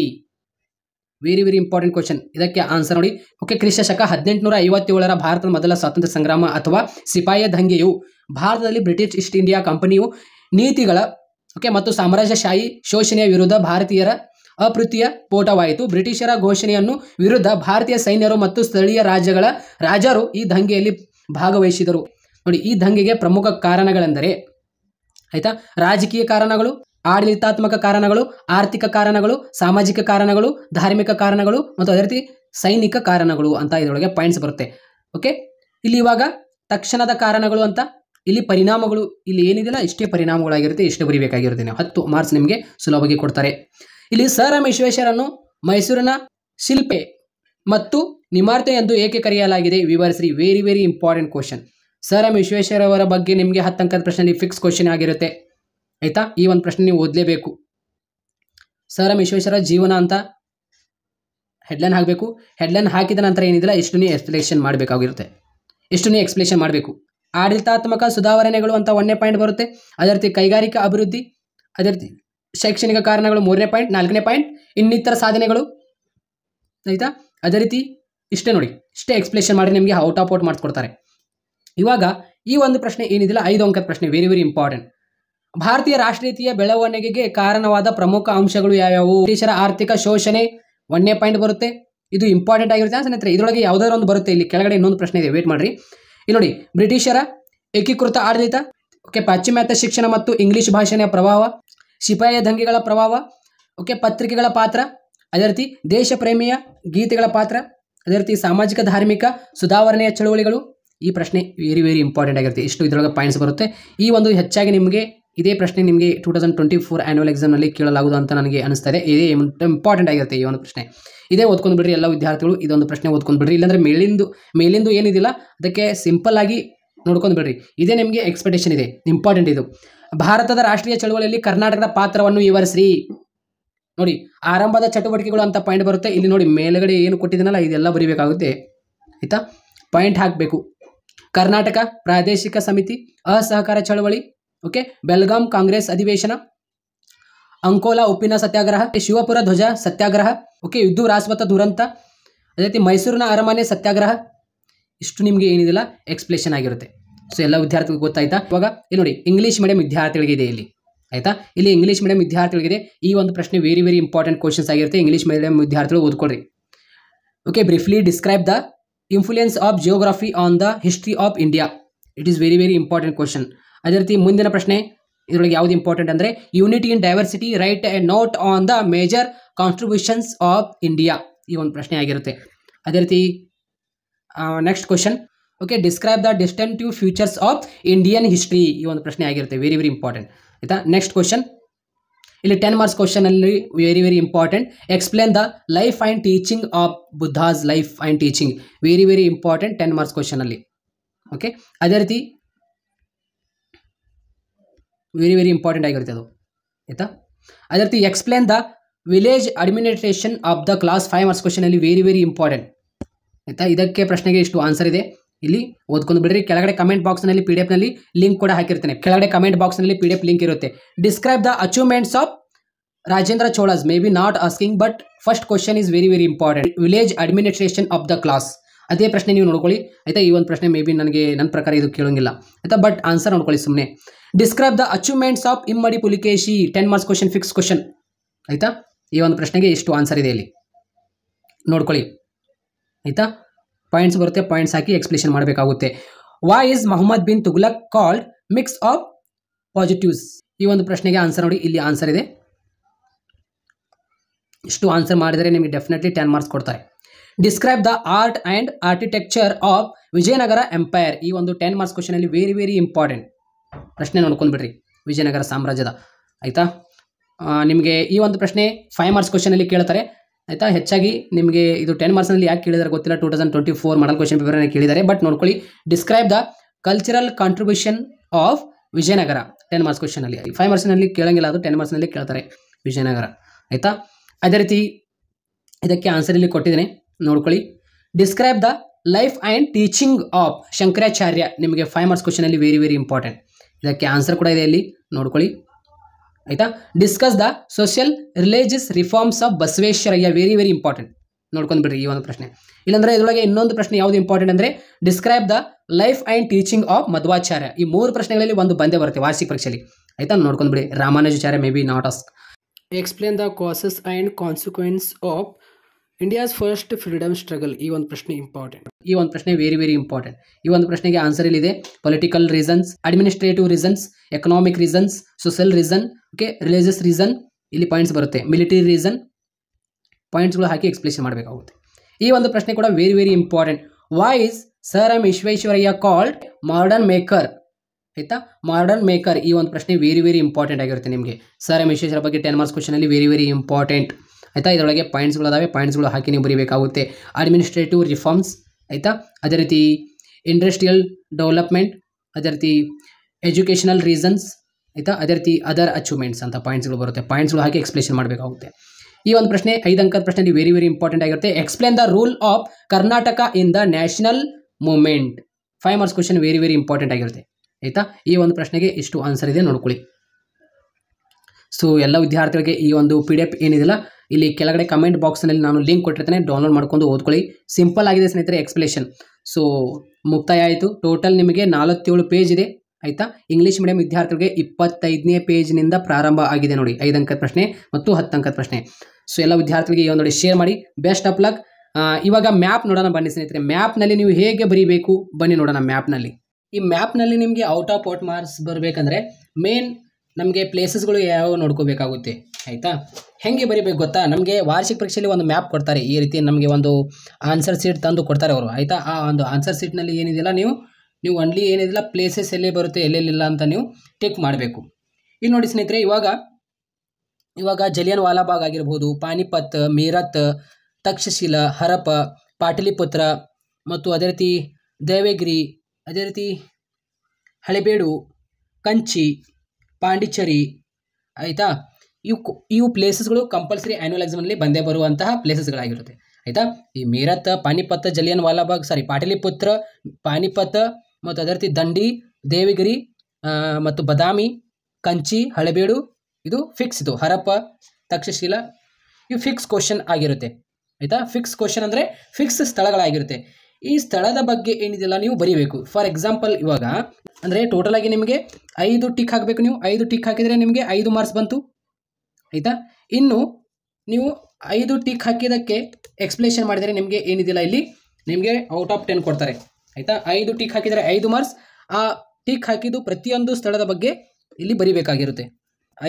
ವೆರಿ ವೆರಿ ಇಂಪಾರ್ಟೆಂಟ್ ಕ್ವಶನ್ ಇದಕ್ಕೆ ಆನ್ಸರ್ ನೋಡಿ ಓಕೆ ಕ್ರಿಸ್ತ ಶಕ ನೂರ ಐವತ್ತೇಳರ ಭಾರತದ ಮೊದಲ ಸ್ವಾತಂತ್ರ್ಯ ಸಂಗ್ರಾಮ ಅಥವಾ ಸಿಪಾಯಿಯ ದಂಗೆಯು ಭಾರತದಲ್ಲಿ ಬ್ರಿಟಿಷ್ ಈಸ್ಟ್ ಇಂಡಿಯಾ ಕಂಪನಿಯು ನೀತಿಗಳ ಓಕೆ ಮತ್ತು ಸಾಮ್ರಾಜ್ಯಶಾಹಿ ಶೋಷಣೆಯ ವಿರುದ್ಧ ಭಾರತೀಯರ ಅಪೃತಿಯ ಪೋಟವಾಯಿತು ಬ್ರಿಟಿಷರ ಘೋಷಣೆಯನ್ನು ವಿರುದ್ಧ ಭಾರತೀಯ ಸೈನ್ಯರು ಮತ್ತು ಸ್ಥಳೀಯ ರಾಜ್ಯಗಳ ರಾಜರು ಈ ದಂಗೆಯಲ್ಲಿ ಭಾಗವಹಿಸಿದರು ನೋಡಿ ಈ ದಂಗೆಗೆ ಪ್ರಮುಖ ಕಾರಣಗಳೆಂದರೆ ಆಯ್ತಾ ರಾಜಕೀಯ ಕಾರಣಗಳು ಆಡಳಿತಾತ್ಮಕ ಕಾರಣಗಳು ಆರ್ಥಿಕ ಕಾರಣಗಳು ಸಾಮಾಜಿಕ ಕಾರಣಗಳು ಧಾರ್ಮಿಕ ಕಾರಣಗಳು ಮತ್ತು ಅದೇ ರೀತಿ ಸೈನಿಕ ಕಾರಣಗಳು ಅಂತ ಇದರೊಳಗೆ ಪಾಯಿಂಟ್ಸ್ ಬರುತ್ತೆ ಓಕೆ ಇಲ್ಲಿ ಇವಾಗ ತಕ್ಷಣದ ಕಾರಣಗಳು ಅಂತ ಇಲ್ಲಿ ಪರಿಣಾಮಗಳು ಇಲ್ಲಿ ಏನಿದೆಯಲ್ಲ ಇಷ್ಟೇ ಪರಿಣಾಮಗಳಾಗಿರುತ್ತೆ ಇಷ್ಟು ಬರಿಬೇಕಾಗಿರುತ್ತೆ ನೀವು ಹತ್ತು ಮಾರ್ಕ್ಸ್ ನಿಮಗೆ ಸುಲಭವಾಗಿ ಕೊಡ್ತಾರೆ ಇಲ್ಲಿ ಸರ್ ರಾ ಮೈಸೂರಿನ ಶಿಲ್ಪೆ ಮತ್ತು ನಿಮಾರ್ತೆ ಎಂದು ಏಕೆ ಕರೆಯಲಾಗಿದೆ ವಿವರಿಸಿ very very important question sir M ವಿಶ್ವೇಶ್ವರವರ ಬಗ್ಗೆ ನಿಮಗೆ ಹತ್ತು ಅಂಕದ ಪ್ರಶ್ನೆಯಲ್ಲಿ ಫಿಕ್ಸ್ ಕ್ವಶನ್ ಆಗಿರುತ್ತೆ ಆಯಿತಾ ಈ ಒಂದು ಪ್ರಶ್ನೆ ನೀವು ಓದಲೇಬೇಕು ಸರ್ ಎಂ ವಿಶ್ವೇಶ್ವರ ಜೀವನ ಅಂತ ಹೆಡ್ಲೈನ್ ಹಾಕಬೇಕು ಹೆಡ್ಲೈನ್ ಹಾಕಿದ ನಂತರ ಏನಿದೆಯಲ್ಲ ಇಷ್ಟನ್ನೇ ಎಕ್ಸ್ಪ್ಲೇಷನ್ ಮಾಡಬೇಕಾಗಿರುತ್ತೆ ನೀ ಎಕ್ಸ್ಪ್ಲೇಷನ್ ಮಾಡಬೇಕು ಆಡಳಿತಾತ್ಮಕ ಸುಧಾರಣೆಗಳು ಅಂತ ಒಂದನೇ ಪಾಯಿಂಟ್ ಬರುತ್ತೆ ಅದೇ ರೀತಿ ಕೈಗಾರಿಕಾ ಅಭಿವೃದ್ಧಿ ಅದೇ ರೀತಿ ಶೈಕ್ಷಣಿಕ ಕಾರಣಗಳು ಮೂರನೇ ಪಾಯಿಂಟ್ ನಾಲ್ಕನೇ ಪಾಯಿಂಟ್ ಇನ್ನಿತರ ಸಾಧನೆಗಳು ಆಯ್ತಾ ಅದೇ ರೀತಿ ಇಷ್ಟೇ ನೋಡಿ ಇಷ್ಟೇ ಎಕ್ಸ್ಪ್ಲೇಷನ್ ಮಾಡಿ ನಿಮಗೆ ಔಟ್ ಆಫ್ ಔಟ್ ಮಾಡಿಸ್ಕೊಡ್ತಾರೆ ಇವಾಗ ಈ ಒಂದು ಪ್ರಶ್ನೆ ಏನಿದಿಲ್ಲ ಐದು ಅಂಕದ ಪ್ರಶ್ನೆ ವೆರಿ ವೆರಿ ಇಂಪಾರ್ಟೆಂಟ್ ಭಾರತೀಯ ರಾಷ್ಟ್ರೀಯತೆಯ ಬೆಳವಣಿಗೆಗೆ ಕಾರಣವಾದ ಪ್ರಮುಖ ಅಂಶಗಳು ಯಾವ್ಯಾವು ಬ್ರಿಟಿಷರ ಆರ್ಥಿಕ ಶೋಷಣೆ ಒಂದನೇ ಪಾಯಿಂಟ್ ಬರುತ್ತೆ ಇದು ಇಂಪಾರ್ಟೆಂಟ್ ಆಗಿರುತ್ತೆ ಸ್ನೇಹಿತರೆ ಇದರೊಳಗೆ ಯಾವುದಾದ್ರು ಒಂದು ಬರುತ್ತೆ ಇಲ್ಲಿ ಕೆಳಗಡೆ ಇನ್ನೊಂದು ಪ್ರಶ್ನೆ ಇದೆ ವೇಟ್ ಮಾಡಿರಿ ಇಲ್ಲಿ ನೋಡಿ ಬ್ರಿಟಿಷರ ಏಕೀಕೃತ ಆಡಳಿತ ಓಕೆ ಪಾಶ್ಚಿಮಾತ್ಯ ಶಿಕ್ಷಣ ಮತ್ತು ಇಂಗ್ಲಿಷ್ ಭಾಷೆಯ ಪ್ರಭಾವ ಶಿಪಾಯಿಯ ದಂಗೆಗಳ ಪ್ರಭಾವ ಓಕೆ ಪತ್ರಿಕೆಗಳ ಪಾತ್ರ ಅದೇ ರೀತಿ ದೇಶ ಪ್ರೇಮಿಯ ಗೀತೆಗಳ ಪಾತ್ರ ಅದೇ ರೀತಿ ಸಾಮಾಜಿಕ ಧಾರ್ಮಿಕ ಸುಧಾರಣೆಯ ಚಳುವಳಿಗಳು ಈ ಪ್ರಶ್ನೆ ವೆರಿ ವೆರಿ ಇಂಪಾರ್ಟೆಂಟ್ ಆಗಿರುತ್ತೆ ಇಷ್ಟು ಇದರೊಳಗೆ ಪಾಯಿಂಟ್ಸ್ ಬರುತ್ತೆ ಈ ಒಂದು ಹೆಚ್ಚಾಗಿ ನಿಮಗೆ ಇದೇ ಪ್ರಶ್ನೆ ನಿಮಗೆ two thousand twenty four annual ಎಕ್ಸಾಮ್ನಲ್ಲಿ ಕೇಳಲಾಗುವುದು ಅಂತ ನನಗೆ ಅನಿಸ್ತದೆ ಇದೆ ಇಂಪಾರ್ಟೆಂಟ್ ಆಗಿರುತ್ತೆ ಈ ಒಂದು ಪ್ರಶ್ನೆ ಇದೇ ಓದ್ಕೊಂಡು ಬಿಡ್ರಿ ಎಲ್ಲ ವಿದ್ಯಾರ್ಥಿಗಳು ಇದೊಂದು ಪ್ರಶ್ನೆ ಓದ್ಕೊಂಡು ಬಿಡ್ರಿ ಇಲ್ಲಾಂದರೆ ಮೇಲಿಂದು ಮೇಲಿಂದು ಏನಿದಿಲ್ಲ ಅದಕ್ಕೆ ಸಿಂಪಲ್ ಆಗಿ ನೋಡ್ಕೊಂಡು ಬಿಡ್ರಿ ಇದೇ ನಿಮಗೆ ಎಕ್ಸ್ಪೆಕ್ಟೇಷನ್ ಇದೆ ಇಂಪಾರ್ಟೆಂಟ್ ಇದು ಭಾರತದ ರಾಷ್ಟ್ರೀಯ ಚಳುವಳಿಯಲ್ಲಿ ಕರ್ನಾಟಕದ ಪಾತ್ರವನ್ನು ವಿವರಿಸ್ರಿ ನೋಡಿ ಆರಂಭದ ಚಟುವಟಿಕೆಗಳು ಅಂತ ಪಾಯಿಂಟ್ ಬರುತ್ತೆ ಇಲ್ಲಿ ನೋಡಿ ಮೇಲುಗಡೆ ಏನು ಕೊಟ್ಟಿದ್ದೀನಲ್ಲ ಇದೆಲ್ಲ ಬರಿಬೇಕಾಗುತ್ತೆ ಆಯ್ತಾ ಪಾಯಿಂಟ್ ಹಾಕಬೇಕು ಕರ್ನಾಟಕ ಪ್ರಾದೇಶಿಕ ಸಮಿತಿ ಅಸಹಕಾರ ಚಳವಳಿ ಓಕೆ ಬೆಲ್ಗಾಂ ಕಾಂಗ್ರೆಸ್ ಅಧಿವೇಶನ ಅಂಕೋಲಾ ಉಪ್ಪಿನ ಸತ್ಯಾಗ್ರಹ ಶಿವಪುರ ಧ್ವಜ ಸತ್ಯಾಗ್ರಹ ಓಕೆ ಯುದ್ಧ ರಾಸ್ಮತ ದುರಂತ ಅದೇ ರೀತಿ ಮೈಸೂರಿನ ಅರಮನೆ ಸತ್ಯಾಗ್ರಹ ಇಷ್ಟು ನಿಮಗೆ ಏನಿದಿಲ್ಲ ಎಕ್ಸ್ಪ್ಲೇಷನ್ ಆಗಿರುತ್ತೆ ಸೊ ಎಲ್ಲ ವಿದ್ಯಾರ್ಥಿಗಳು ಗೊತ್ತಾಯ್ತಾ ಇವಾಗ ಇಲ್ಲಿ ನೋಡಿ ಇಂಗ್ಲೀಷ್ ಮೀಡಿಯಂ ಇದೆ ಇಲ್ಲಿ ಆಯಿತಾ ಇಲ್ಲಿ ಇಂಗ್ಲೀಷ್ ಮೀಡಿಯಂ ವಿದ್ಯಾರ್ಥಿಗಳಿಗೆ ಈ ಒಂದು ಪ್ರಶ್ನೆ ವೆರಿ ವೆರಿ ಇಂಪಾರ್ಟೆಂಟ್ ಕ್ವಶನ್ಸ್ ಆಗಿರುತ್ತೆ ಇಂಗ್ಲೀಷ್ ಮೀಡಿಯಂ ವಿದ್ಯಾರ್ಥಿಗಳು ಓದ್ಕೊಳ್ರಿ okay briefly describe the influence of geography on the history of India it is very very important question ಅದೇ ರೀತಿ ಮುಂದಿನ ಪ್ರಶ್ನೆ ಇದರೊಳಗೆ ಯಾವ್ದು ಇಂಪಾರ್ಟೆಂಟ್ ಅಂದರೆ unity in diversity write a note on the major contributions of India ಈ ಒಂದು ಪ್ರಶ್ನೆ ಆಗಿರುತ್ತೆ ಅದೇ ರೀತಿ next question okay describe the distinctive features of Indian history ಈ ಒಂದು ಪ್ರಶ್ನೆ ಆಗಿರುತ್ತೆ ವೆರಿ ವೆರಿ ಇಂಪಾರ್ಟೆಂಟ್ ಆಯಿತಾ ನೆಕ್ಸ್ಟ್ ಕ್ವಶನ್ ಇಲ್ಲಿ ಟೆನ್ ಮಾರ್ಕ್ಸ್ ಕ್ವಶನಲ್ಲಿ very very important explain the life and teaching of Buddha's life and teaching very very important ten marks ಕ್ವಶನಲ್ಲಿ okay ಅದೇ ರೀತಿ ವೆರಿ ವೆರಿ ಇಂಪಾರ್ಟೆಂಟ್ ಆಗಿರುತ್ತೆ ಅದು ಆಯಿತಾ ಅದೇ ರೀತಿ explain the village administration of the class five marks ಕ್ವಶನಲ್ಲಿ ವೆರಿ ವೆರಿ ಇಂಪಾರ್ಟೆಂಟ್ ಆಯಿತಾ ಇದಕ್ಕೆ ಪ್ರಶ್ನೆಗೆ ಇಷ್ಟು ಆನ್ಸರ್ ಇದೆ ಇಲ್ಲಿ ಓದ್ಕೊಂಡು ಬಿಡ್ರಿ ಕೆಳಗಡೆ ಕಮೆಂಟ್ ಬಾಕ್ಸ್ನಲ್ಲಿ ಪಿ ಡಿ ಎಫ್ನಲ್ಲಿ ಲಿಂಕ್ ಕೂಡ ಹಾಕಿರ್ತೇನೆ ಕೆಳಗಡೆ ಕಮೆಂಟ್ ಬಾಕ್ಸ್ನಲ್ಲಿ ಪಿ ಡಿ ಎಫ್ ಲಿಂಕ್ ಇರುತ್ತೆ describe the achievements of Rajendra Cholas may be not asking but first question is very very important village administration of the class ಅದೇ ಪ್ರಶ್ನೆ ನೀವು ನೋಡ್ಕೊಳ್ಳಿ ಆಯಿತಾ ಈ ಒಂದು ಪ್ರಶ್ನೆ ಮೇ ಬಿ ನನಗೆ ನನ್ನ ಪ್ರಕಾರ ಇದು ಕೇಳೋಂಗಿಲ್ಲ ಆಯ್ತಾ ಬಟ್ ಆನ್ಸರ್ ನೋಡ್ಕೊಳ್ಳಿ ಸುಮ್ಮನೆ describe the achievements of Immadi Pulakeshi ten marks question fix question ಆಯಿತಾ ಈ ಒಂದು ಪ್ರಶ್ನೆಗೆ ಎಷ್ಟು ಆನ್ಸರ್ ಇದೆ ಇಲ್ಲಿ ನೋಡ್ಕೊಳ್ಳಿ ಆಯಿತಾ ಪಾಯಿಂಟ್ಸ್ ಬರುತ್ತೆ ಪಾಯಿಂಟ್ಸ್ ಹಾಕಿ ಎಕ್ಸ್ಪ್ಲೇಷನ್ ಮಾಡಬೇಕಾಗುತ್ತೆ why is Mohammad bin Tughlaq called mix of positives ಈ ಒಂದು ಪ್ರಶ್ನೆಗೆ ಆನ್ಸರ್ ನೋಡಿ ಇಲ್ಲಿ ಆನ್ಸರ್ ಇದೆ ಇಷ್ಟು ಆನ್ಸರ್ ಮಾಡಿದರೆ ನಿಮಗೆ ಡೆಫಿನೆಟ್ಲಿ ಟೆನ್ ಮಾರ್ಕ್ಸ್ ಕೊಡ್ತಾರೆ describe the art and architecture of Vijayanagara empire ಈ ಒಂದು ಟೆನ್ ಮಾರ್ಕ್ಸ್ ಕ್ವಶನ್ ಅಲ್ಲಿ ವೆರಿ ವೆರಿ ಇಂಪಾರ್ಟೆಂಟ್ ಪ್ರಶ್ನೆ ನೋಡ್ಕೊಂಡ್ಬಿಡ್ರಿ ವಿಜಯನಗರ ಸಾಮ್ರಾಜ್ಯದ ಆಯಿತಾ ನಿಮಗೆ ಈ ಒಂದು ಪ್ರಶ್ನೆ ಫೈವ್ ಮಾರ್ಕ್ಸ್ ಕ್ವಶನಲ್ಲಿ ಕೇಳ್ತಾರೆ ಆಯಿತಾ ಹೆಚ್ಚಾಗಿ ನಿಮಗೆ ಇದು ಟೆನ್ ಮಾರ್ಕ್ಸ್ನಲ್ಲಿ ಯಾಕೆ ಕೇಳಿದಾರೆ ಗೊತ್ತಿಲ್ಲ two thousand twenty four model question ಪೇಪರ್ನ ಕೇಳಿದ್ದಾರೆ ಬಟ್ ನೋಡ್ಕೊಳ್ಳಿ describe the cultural contribution of Vijayanagara ten marks ಕ್ವಶನಲ್ಲಿ ಫೈವ್ ಮಾರ್ಕ್ಸ್ನಲ್ಲಿ ಕೇಳಂಗಿಲ್ಲ ಅದು ಟೆನ್ ಮಾರ್ಕ್ಸ್ನಲ್ಲಿ ಕೇಳ್ತಾರೆ ವಿಜಯನಗರ ಆಯಿತಾ ಅದೇ ರೀತಿ ಇದಕ್ಕೆ ಆನ್ಸರ್ ಇಲ್ಲಿ ಕೊಟ್ಟಿದ್ದೀನಿ ನೋಡ್ಕೊಳ್ಳಿ describe the life and teaching of Shankaracharya ನಿಮಗೆ ಫೈವ್ ಮಾರ್ಕ್ಸ್ ಅಲ್ಲಿ ವೆರಿ ವೆರಿ ಇಂಪಾರ್ಟೆಂಟ್ ಇದಕ್ಕೆ ಆನ್ಸರ್ ಕೂಡ ಇದೆ ಇಲ್ಲಿ ನೋಡ್ಕೊಳ್ಳಿ ಆಯಿತಾ discuss the social religious reforms of Basaveshwaraiah very very important ನೋಡ್ಕೊಂಡು ಬಿಡಿ ಈ ಒಂದು ಪ್ರಶ್ನೆ ಇಲ್ಲಾಂದ್ರೆ ಇದರೊಳಗೆ ಇನ್ನೊಂದು ಪ್ರಶ್ನೆ ಯಾವುದು ಇಂಪಾರ್ಟೆಂಟ್ ಅಂದರೆ describe the life and teaching of Madhvacharya ಈ ಮೂರು ಪ್ರಶ್ನೆಗಳಲ್ಲಿ ಒಂದು ಬಂದೇ ಬರುತ್ತೆ ವಾರ್ಷಿಕ ಪರೀಕ್ಷೆಯಲ್ಲಿ ಆಯಿತಾ ನೋಡ್ಕೊಂಡು ಬಿಡಿ Ramanujacharya may be not ask explain the causes and consequences of India's first freedom struggle ಈ ಒಂದು ಪ್ರಶ್ನೆ ಇಂಪಾರ್ಟೆಂಟ್ ಈ ಒಂದು ಪ್ರಶ್ನೆ ವೆರಿ ವೆರಿ ಇಂಪಾರ್ಟೆಂಟ್ ಈ ಒಂದು ಪ್ರಶ್ನೆಗೆ ಆನ್ಸರ್ ಇಲ್ಲಿದೆ political reasons administrative reasons economic reasons social reason okay religious reason ಇಲ್ಲಿ ಪಾಯಿಂಟ್ಸ್ ಬರುತ್ತೆ ಮಿಲಿಟರಿ ರೀಸನ್ ಪಾಯಿಂಟ್ಸ್ಗಳು ಹಾಕಿ ಎಕ್ಸ್ಪ್ಲೇಷನ್ ಮಾಡಬೇಕಾಗುತ್ತೆ ಈ ಒಂದು ಪ್ರಶ್ನೆ ಕೂಡ very very important why is sir M Visvesvaraya called modern maker ಆಯ್ತಾ ಮಾಡರ್ನ್ ಮೇಕರ್ ಈ ಒಂದು ಪ್ರಶ್ನೆ ವೆರಿ ವೆರಿ ಇಂಪಾರ್ಟೆಂಟ್ ಆಗಿರುತ್ತೆ ನಿಮಗೆ ಸರ್ ಎಂ ವಿಶ್ವೇಶ್ವರ ಬಗ್ಗೆ ಟೆನ್ ಮಾರ್ಕ್ಸ್ ಅಲ್ಲಿ ವೆರಿ ವೆರಿ ಇಂಪಾರ್ಟೆಂಟ್ ಆಯಿತಾ ಇದರೊಳಗೆ ಪಾಯಿಂಟ್ಸ್ಗಳಾದಾವೆ ಪಾಯಿಂಟ್ಸ್ಗಳು ಹಾಕಿ ನೀವು ಬರೀಬೇಕಾಗುತ್ತೆ ಅಡ್ಮಿನಿಸ್ಟ್ರೇಟಿವ್ ರಿಫಾರ್ಮ್ಸ್ ಆಯಿತಾ ಅದೇ ರೀತಿ ಇಂಡಸ್ಟ್ರಿಯಲ್ ಡೆವಲಪ್ಮೆಂಟ್ ಅದೇ ರೀತಿ ಎಜುಕೇಷನಲ್ ರೀಸನ್ಸ್ ಆಯಿತಾ ಅದೇ ರೀತಿ ಅದರ್ ಅಚೀವ್ಮೆಂಟ್ಸ್ ಅಂತ ಪಾಯಿಂಟ್ಸ್ಗಳು ಬರುತ್ತೆ ಪಾಯಿಂಟ್ಸ್ಗಳು ಹಾಕಿ ಎಕ್ಸ್ಪ್ಲೇಷನ್ ಮಾಡಬೇಕಾಗುತ್ತೆ ಈ ಒಂದು ಪ್ರಶ್ನೆ ಐದು ಅಂಕದ ಪ್ರಶ್ನೆ ವೆರಿ ವೆರಿ ಇಂಪಾರ್ಟೆಂಟ್ ಆಗಿರುತ್ತೆ explain the rule of Karnataka in the national movement five marks question very very important ಆಗಿರುತ್ತೆ ಆಯಿತಾ ಈ ಒಂದು ಪ್ರಶ್ನೆಗೆ ಇಷ್ಟು ಆನ್ಸರ್ ಇದೆ ನೋಡ್ಕೊಳ್ಳಿ ಸೊ ಎಲ್ಲ ವಿದ್ಯಾರ್ಥಿಗಳಿಗೆ ಈ ಒಂದು ಪಿ ಡಿ ಎಫ್ ಏನಿದೆಲ್ಲ ಇಲ್ಲಿ ಕೆಳಗಡೆ ಕಮೆಂಟ್ ಬಾಕ್ಸ್ನಲ್ಲಿ ನಾನು ಲಿಂಕ್ ಕೊಟ್ಟಿರ್ತೇನೆ ಡೌನ್ಲೋಡ್ ಮಾಡ್ಕೊಂಡು ಓದ್ಕೊಳ್ಳಿ ಸಿಂಪಲ್ ಆಗಿದೆ ಸ್ನೇಹಿತರೆ ಎಕ್ಸ್ಪ್ಲೇಷನ್ ಸೊ ಮುಕ್ತಾಯ ಆಯಿತು ಟೋಟಲ್ ನಿಮಗೆ ನಾಲ್ವತ್ತೇಳು ಪೇಜ್ ಇದೆ ಆಯಿತಾ ಇಂಗ್ಲೀಷ್ ಮೀಡಿಯಂ ವಿದ್ಯಾರ್ಥಿಗಳಿಗೆ ಇಪ್ಪತ್ತೈದನೇ ಪೇಜ್ನಿಂದ ಪ್ರಾರಂಭ ಆಗಿದೆ ನೋಡಿ ಐದು ಅಂಕದ ಪ್ರಶ್ನೆ ಮತ್ತು ಹತ್ತು ಅಂಕದ ಪ್ರಶ್ನೆ ಸೊ ಎಲ್ಲ ವಿದ್ಯಾರ್ಥಿಗಳಿಗೆ ಒಂದು ನೋಡಿ ಶೇರ್ ಮಾಡಿ ಬೆಸ್ಟ್ ಆಫ್ ಲಕ್ ಇವಾಗ ಮ್ಯಾಪ್ ನೋಡೋಣ ಬನ್ನಿ ಸ್ನೇಹಿತರೆ ಮ್ಯಾಪ್ನಲ್ಲಿ ನೀವು ಹೇಗೆ ಬರೀಬೇಕು ಬನ್ನಿ ನೋಡೋಣ ಮ್ಯಾಪ್ನಲ್ಲಿ ಈ ಮ್ಯಾಪ್ನಲ್ಲಿ ನಿಮಗೆ ಔಟ್ ಆಫ್ ಔಟ್ ಮಾರ್ಕ್ಸ್ ಬರಬೇಕಂದ್ರೆ ಮೇನ್ ನಮಗೆ ಪ್ಲೇಸಸ್ಗಳು ಯಾವ ನೋಡ್ಕೋಬೇಕಾಗುತ್ತೆ ಆಯಿತಾ ಹೆಂಗೆ ಬರೀಬೇಕು ಗೊತ್ತಾ ನಮಗೆ ವಾರ್ಷಿಕ ಪರೀಕ್ಷೆಯಲ್ಲಿ ಒಂದು ಮ್ಯಾಪ್ ಕೊಡ್ತಾರೆ ಈ ರೀತಿ ನಮಗೆ ಒಂದು ಆನ್ಸರ್ ಸೀಟ್ ತಂದು ಕೊಡ್ತಾರೆ ಅವರು ಆಯಿತಾ ಆ ಒಂದು ಆನ್ಸರ್ ಸೀಟ್ನಲ್ಲಿ ಏನಿದೆಯಲ್ಲ ನೀವು ನೀವು ಒನ್ಲಿ ಏನಿದಿಲ್ಲ ಪ್ಲೇಸಸ್ ಎಲ್ಲೇ ಬರುತ್ತೆ ಎಲ್ಲೆಲ್ಲಿಲ್ಲ ಅಂತ ನೀವು ಟಿಕ್ ಮಾಡಬೇಕು ಇಲ್ಲಿ ನೋಡಿ ಸ್ನೇಹಿತರೆ ಇವಾಗ ಇವಾಗ ಜಲಿಯನ್ ವಾಲಾಬಾಗ್ ಆಗಿರ್ಬೋದು ಪಾನಿಪತ್ ಮೀರತ್ ತಕ್ಷಶಿಲ ಹರಪ ಪಾಟಲಿಪುತ್ರ ಮತ್ತು ಅದೇ ರೀತಿ ದೇವೇಗಿರಿ ಅದೇ ರೀತಿ ಹಳೆಬೇಡು ಕಂಚಿ ಪಾಂಡಿಚೇರಿ ಆಯಿತಾ ಇವು ಇವು ಪ್ಲೇಸಸ್ಗಳು ಕಂಪಲ್ಸರಿ ಆ್ಯನ್ಯುವಲ್ ಎಕ್ಸಾಮಲ್ಲಿ ಬಂದೇ ಬರುವಂತಹ ಪ್ಲೇಸಸ್ಗಳಾಗಿರುತ್ತೆ ಆಯಿತಾ ಈ ಮೀರತ್ ಪಾನಿಪತ್ ಜಲಿಯನ್ ವಾಲಾಬಾಗ್ ಸಾರಿ ಪಾಟಲಿಪುತ್ರ ಪಾನಿಪತ್ ಮತ್ತು ಅದೇ ರೀತಿ ದಂಡಿ ದೇವಿಗಿರಿ ಮತ್ತು ಬದಾಮಿ ಕಂಚಿ ಹಳೆಬೀಡು ಇದು ಫಿಕ್ಸ್ ಇದು ಹರಪ್ಪ ತಕ್ಷಶೀಲ ಇವು ಫಿಕ್ಸ್ ಕ್ವಶನ್ ಆಗಿರುತ್ತೆ ಆಯಿತಾ ಫಿಕ್ಸ್ ಕ್ವಶನ್ ಅಂದರೆ ಫಿಕ್ಸ್ ಸ್ಥಳಗಳಾಗಿರುತ್ತೆ ಈ ಸ್ಥಳದ ಬಗ್ಗೆ ಏನಿದೆಲ್ಲ ನೀವು ಬರೀಬೇಕು ಫಾರ್ ಎಕ್ಸಾಂಪಲ್ ಇವಾಗ ಅಂದರೆ ಟೋಟಲಾಗಿ ನಿಮಗೆ ಐದು ಟಿಕ್ ಹಾಕಬೇಕು ನೀವು ಐದು ಟಿಕ್ ಹಾಕಿದರೆ ನಿಮಗೆ ಐದು ಮಾರ್ಕ್ಸ್ ಬಂತು ಆಯಿತಾ ಇನ್ನು ನೀವು ಐದು ಟಿಕ್ ಹಾಕಿದ್ದಕ್ಕೆ ಎಕ್ಸ್ಪ್ಲೇಷನ್ ಮಾಡಿದರೆ ನಿಮಗೆ ಏನಿದಿಲ್ಲ ಇಲ್ಲಿ ನಿಮಗೆ ಔಟ್ ಆಫ್ ಟೆನ್ ಕೊಡ್ತಾರೆ ಆಯಿತಾ ಐದು ಟಿಕ್ ಹಾಕಿದರೆ ಐದು ಮಾರ್ಕ್ಸ್ ಆ ಟಿಕ್ ಹಾಕಿದ್ದು ಪ್ರತಿಯೊಂದು ಸ್ಥಳದ ಬಗ್ಗೆ ಇಲ್ಲಿ ಬರಿಬೇಕಾಗಿರುತ್ತೆ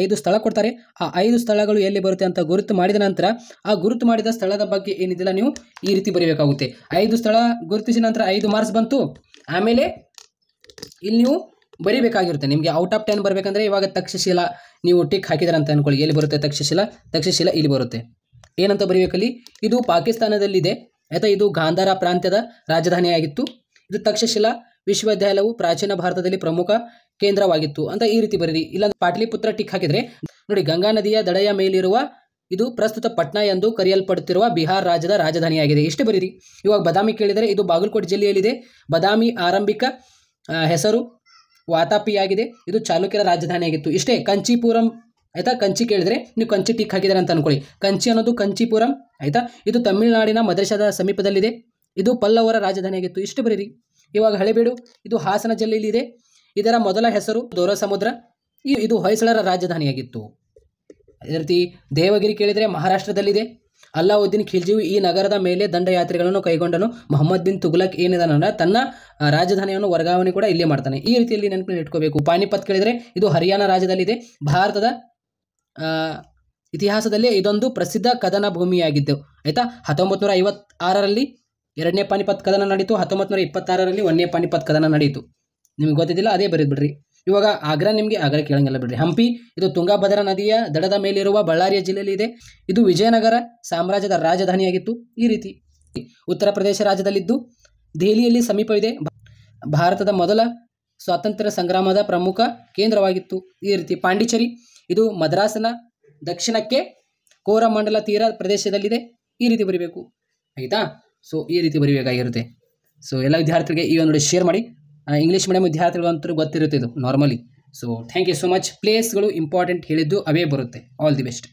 ಐದು ಸ್ಥಳ ಕೊಡ್ತಾರೆ ಆ ಐದು ಸ್ಥಳಗಳು ಎಲ್ಲಿ ಬರುತ್ತೆ ಅಂತ ಗುರುತು ಮಾಡಿದ ನಂತರ ಆ ಗುರುತು ಮಾಡಿದ ಸ್ಥಳದ ಬಗ್ಗೆ ಏನಿದಿಲ್ಲ ನೀವು ಈ ರೀತಿ ಬರೀಬೇಕಾಗುತ್ತೆ ಐದು ಸ್ಥಳ ಗುರುತಿಸಿದ ನಂತರ ಐದು ಮಾರ್ಕ್ಸ್ ಬಂತು ಆಮೇಲೆ ಇಲ್ಲಿ ನೀವು ಬರಿಬೇಕಾಗಿರುತ್ತೆ ನಿಮಗೆ ಔಟ್ ಆಫ್ ಟೆನ್ ಬರಬೇಕಂದ್ರೆ ಇವಾಗ ತಕ್ಷಶಿಲ ನೀವು ಟಿಕ್ ಹಾಕಿದ್ರೆ ಅಂತ ಅನ್ಕೊಳ್ಳಿ ಎಲ್ಲಿ ಬರುತ್ತೆ ತಕ್ಷಶಿಲ ತಕ್ಷಶಿಲ ಇಲ್ಲಿ ಬರುತ್ತೆ ಏನಂತ ಬರೀಬೇಕಲ್ಲಿ ಇದು ಪಾಕಿಸ್ತಾನದಲ್ಲಿದೆ ಆಯ್ತಾ ಇದು ಗಾಂಧಾರ ಪ್ರಾಂತ್ಯದ ರಾಜಧಾನಿಯಾಗಿತ್ತು ಇದು ತಕ್ಷಶಿಲಾ ವಿಶ್ವವಿದ್ಯಾಲಯವು ಪ್ರಾಚೀನ ಭಾರತದಲ್ಲಿ ಪ್ರಮುಖ ಕೇಂದ್ರವಾಗಿತ್ತು ಅಂತ ಈ ರೀತಿ ಬರೀರಿ ಇಲ್ಲ ಪಾಟಲಿಪುತ್ರ ಟಿಕ್ ಹಾಕಿದರೆ ನೋಡಿ ಗಂಗಾ ನದಿಯ ದಡೆಯ ಮೇಲಿರುವ ಇದು ಪ್ರಸ್ತುತ ಪಟ್ನಾ ಎಂದು ಕರೆಯಲ್ಪಡುತ್ತಿರುವ ಬಿಹಾರ್ ರಾಜ್ಯದ ರಾಜಧಾನಿಯಾಗಿದೆ ಎಷ್ಟು ಬರೀರಿ ಇವಾಗ ಬದಾಮಿ ಕೇಳಿದರೆ ಇದು ಬಾಗಲಕೋಟೆ ಜಿಲ್ಲೆಯಲ್ಲಿದೆ ಬದಾಮಿ ಆರಂಭಿಕ ಹೆಸರು ವಾತಾಪಿಯಾಗಿದೆ ಇದು ಚಾಲುಕ್ಯರ ರಾಜಧಾನಿಯಾಗಿತ್ತು ಇಷ್ಟೇ ಕಂಚಿಪುರಂ ಆಯ್ತಾ ಕಂಚಿ ಕೇಳಿದರೆ ನೀವು ಕಂಚಿ ಟಿಕ್ ಹಾಕಿದ್ದಾರೆ ಅಂತ ಅನ್ಕೊಳ್ಳಿ ಕಂಚಿ ಅನ್ನೋದು ಕಂಚಿಪುರಂ ಆಯ್ತಾ ಇದು ತಮಿಳುನಾಡಿನ ಮದ್ರಸಾದ ಸಮೀಪದಲ್ಲಿದೆ ಇದು ಪಲ್ಲವರ ರಾಜಧಾನಿಯಾಗಿತ್ತು ಇಷ್ಟು ಬರೀರಿ ಇವಾಗ ಹಳೆಬೀಡು ಇದು ಹಾಸನ ಜಿಲ್ಲೆಯಲ್ಲಿದೆ ಇದರ ಮೊದಲ ಹೆಸರು ದೋರ ಸಮುದ್ರ ಇದು ಹೊಯ್ಸಳರ ರಾಜಧಾನಿಯಾಗಿತ್ತು ಅದೇ ರೀತಿ ದೇವಗಿರಿ ಕೇಳಿದರೆ ಮಹಾರಾಷ್ಟ್ರದಲ್ಲಿದೆ ಅಲ್ಲಾವುದ್ದೀನ್ ಖಿಲ್ಜಿಯು ಈ ನಗರದ ಮೇಲೆ ದಂಡಯಾತ್ರೆಗಳನ್ನು ಕೈಗೊಂಡನು ಮೊಹಮ್ಮದ್ ಬಿನ್ ತುಗ್ಲಕ್ ಏನಿದಾನಂದ್ರೆ ತನ್ನ ರಾಜಧಾನಿಯನ್ನು ವರ್ಗಾವಣೆ ಕೂಡ ಇಲ್ಲೇ ಮಾಡ್ತಾನೆ ಈ ರೀತಿಯಲ್ಲಿ ನೆನಪಿನಲ್ಲಿ ಇಟ್ಕೋಬೇಕು ಪಾನಿಪತ್ ಕೇಳಿದರೆ ಇದು ಹರಿಯಾಣ ರಾಜ್ಯದಲ್ಲಿದೆ ಭಾರತದ ಇತಿಹಾಸದಲ್ಲಿ ಇದೊಂದು ಪ್ರಸಿದ್ಧ ಕದನ ಭೂಮಿಯಾಗಿದ್ದು ಆಯಿತಾ ಹತ್ತೊಂಬತ್ತು ನೂರ ಐವತ್ತಾರರಲ್ಲಿ ಎರಡನೇ ಪಾನಿಪತ್ ಕದನ ನಡೀತು ಹತ್ತೊಂಬತ್ತು ನೂರ ಇಪ್ಪತ್ತಾರರಲ್ಲಿ ಒಂದನೇ ಪಾನಿಪತ್ ಕದನ ನಡೆಯಿತು ನಿಮಗೆ ಗೊತ್ತಿದ್ದಿಲ್ಲ ಅದೇ ಬಿಡ್ರಿ ಇವಾಗ ಆಗ್ರಾ ನಿಮಗೆ ಆಗ್ರಾ ಕೇಳಂಗಿಲ್ಲ ಬಿಡ್ರಿ ಹಂಪಿ ಇದು ತುಂಗಾಭದ್ರಾ ನದಿಯ ದಡದ ಮೇಲಿರುವ ಬಳ್ಳಾರಿಯ ಜಿಲ್ಲೆಯಲ್ಲಿ ಇದೆ ಇದು ವಿಜಯನಗರ ಸಾಮ್ರಾಜ್ಯದ ರಾಜಧಾನಿಯಾಗಿತ್ತು ಈ ರೀತಿ ಉತ್ತರ ಪ್ರದೇಶ ರಾಜ್ಯದಲ್ಲಿದ್ದು ದೆಹಲಿಯಲ್ಲಿ ಸಮೀಪವಿದೆ ಭಾರತದ ಮೊದಲ ಸ್ವಾತಂತ್ರ್ಯ ಸಂಗ್ರಾಮದ ಪ್ರಮುಖ ಕೇಂದ್ರವಾಗಿತ್ತು ಈ ರೀತಿ ಪಾಂಡಿಚೇರಿ ಇದು ಮದ್ರಾಸನ ದಕ್ಷಿಣಕ್ಕೆ ಕೋರಮಂಡಲ ತೀರ ಪ್ರದೇಶದಲ್ಲಿದೆ ಈ ರೀತಿ ಬರಿಬೇಕು ಆಯಿತಾ ಸೊ ಈ ರೀತಿ ಬರಿಬೇಕಾಗಿರುತ್ತೆ ಸೊ ಎಲ್ಲ ವಿದ್ಯಾರ್ಥಿಗಳಿಗೆ ಈ ಒಂದು ಶೇರ್ ಮಾಡಿ ಇಂಗ್ಲೀಷ್ ಮೀಡಿಯಂ ಅಂತೂ ಗೊತ್ತಿರುತ್ತೆ ಇದು normally so thank you so much ಪ್ಲೇಸ್ಗಳು ಇಂಪಾರ್ಟೆಂಟ್ ಹೇಳಿದ್ದು ಅವೇ ಬರುತ್ತೆ ಆಲ್ ದಿ ಬೆಸ್ಟ್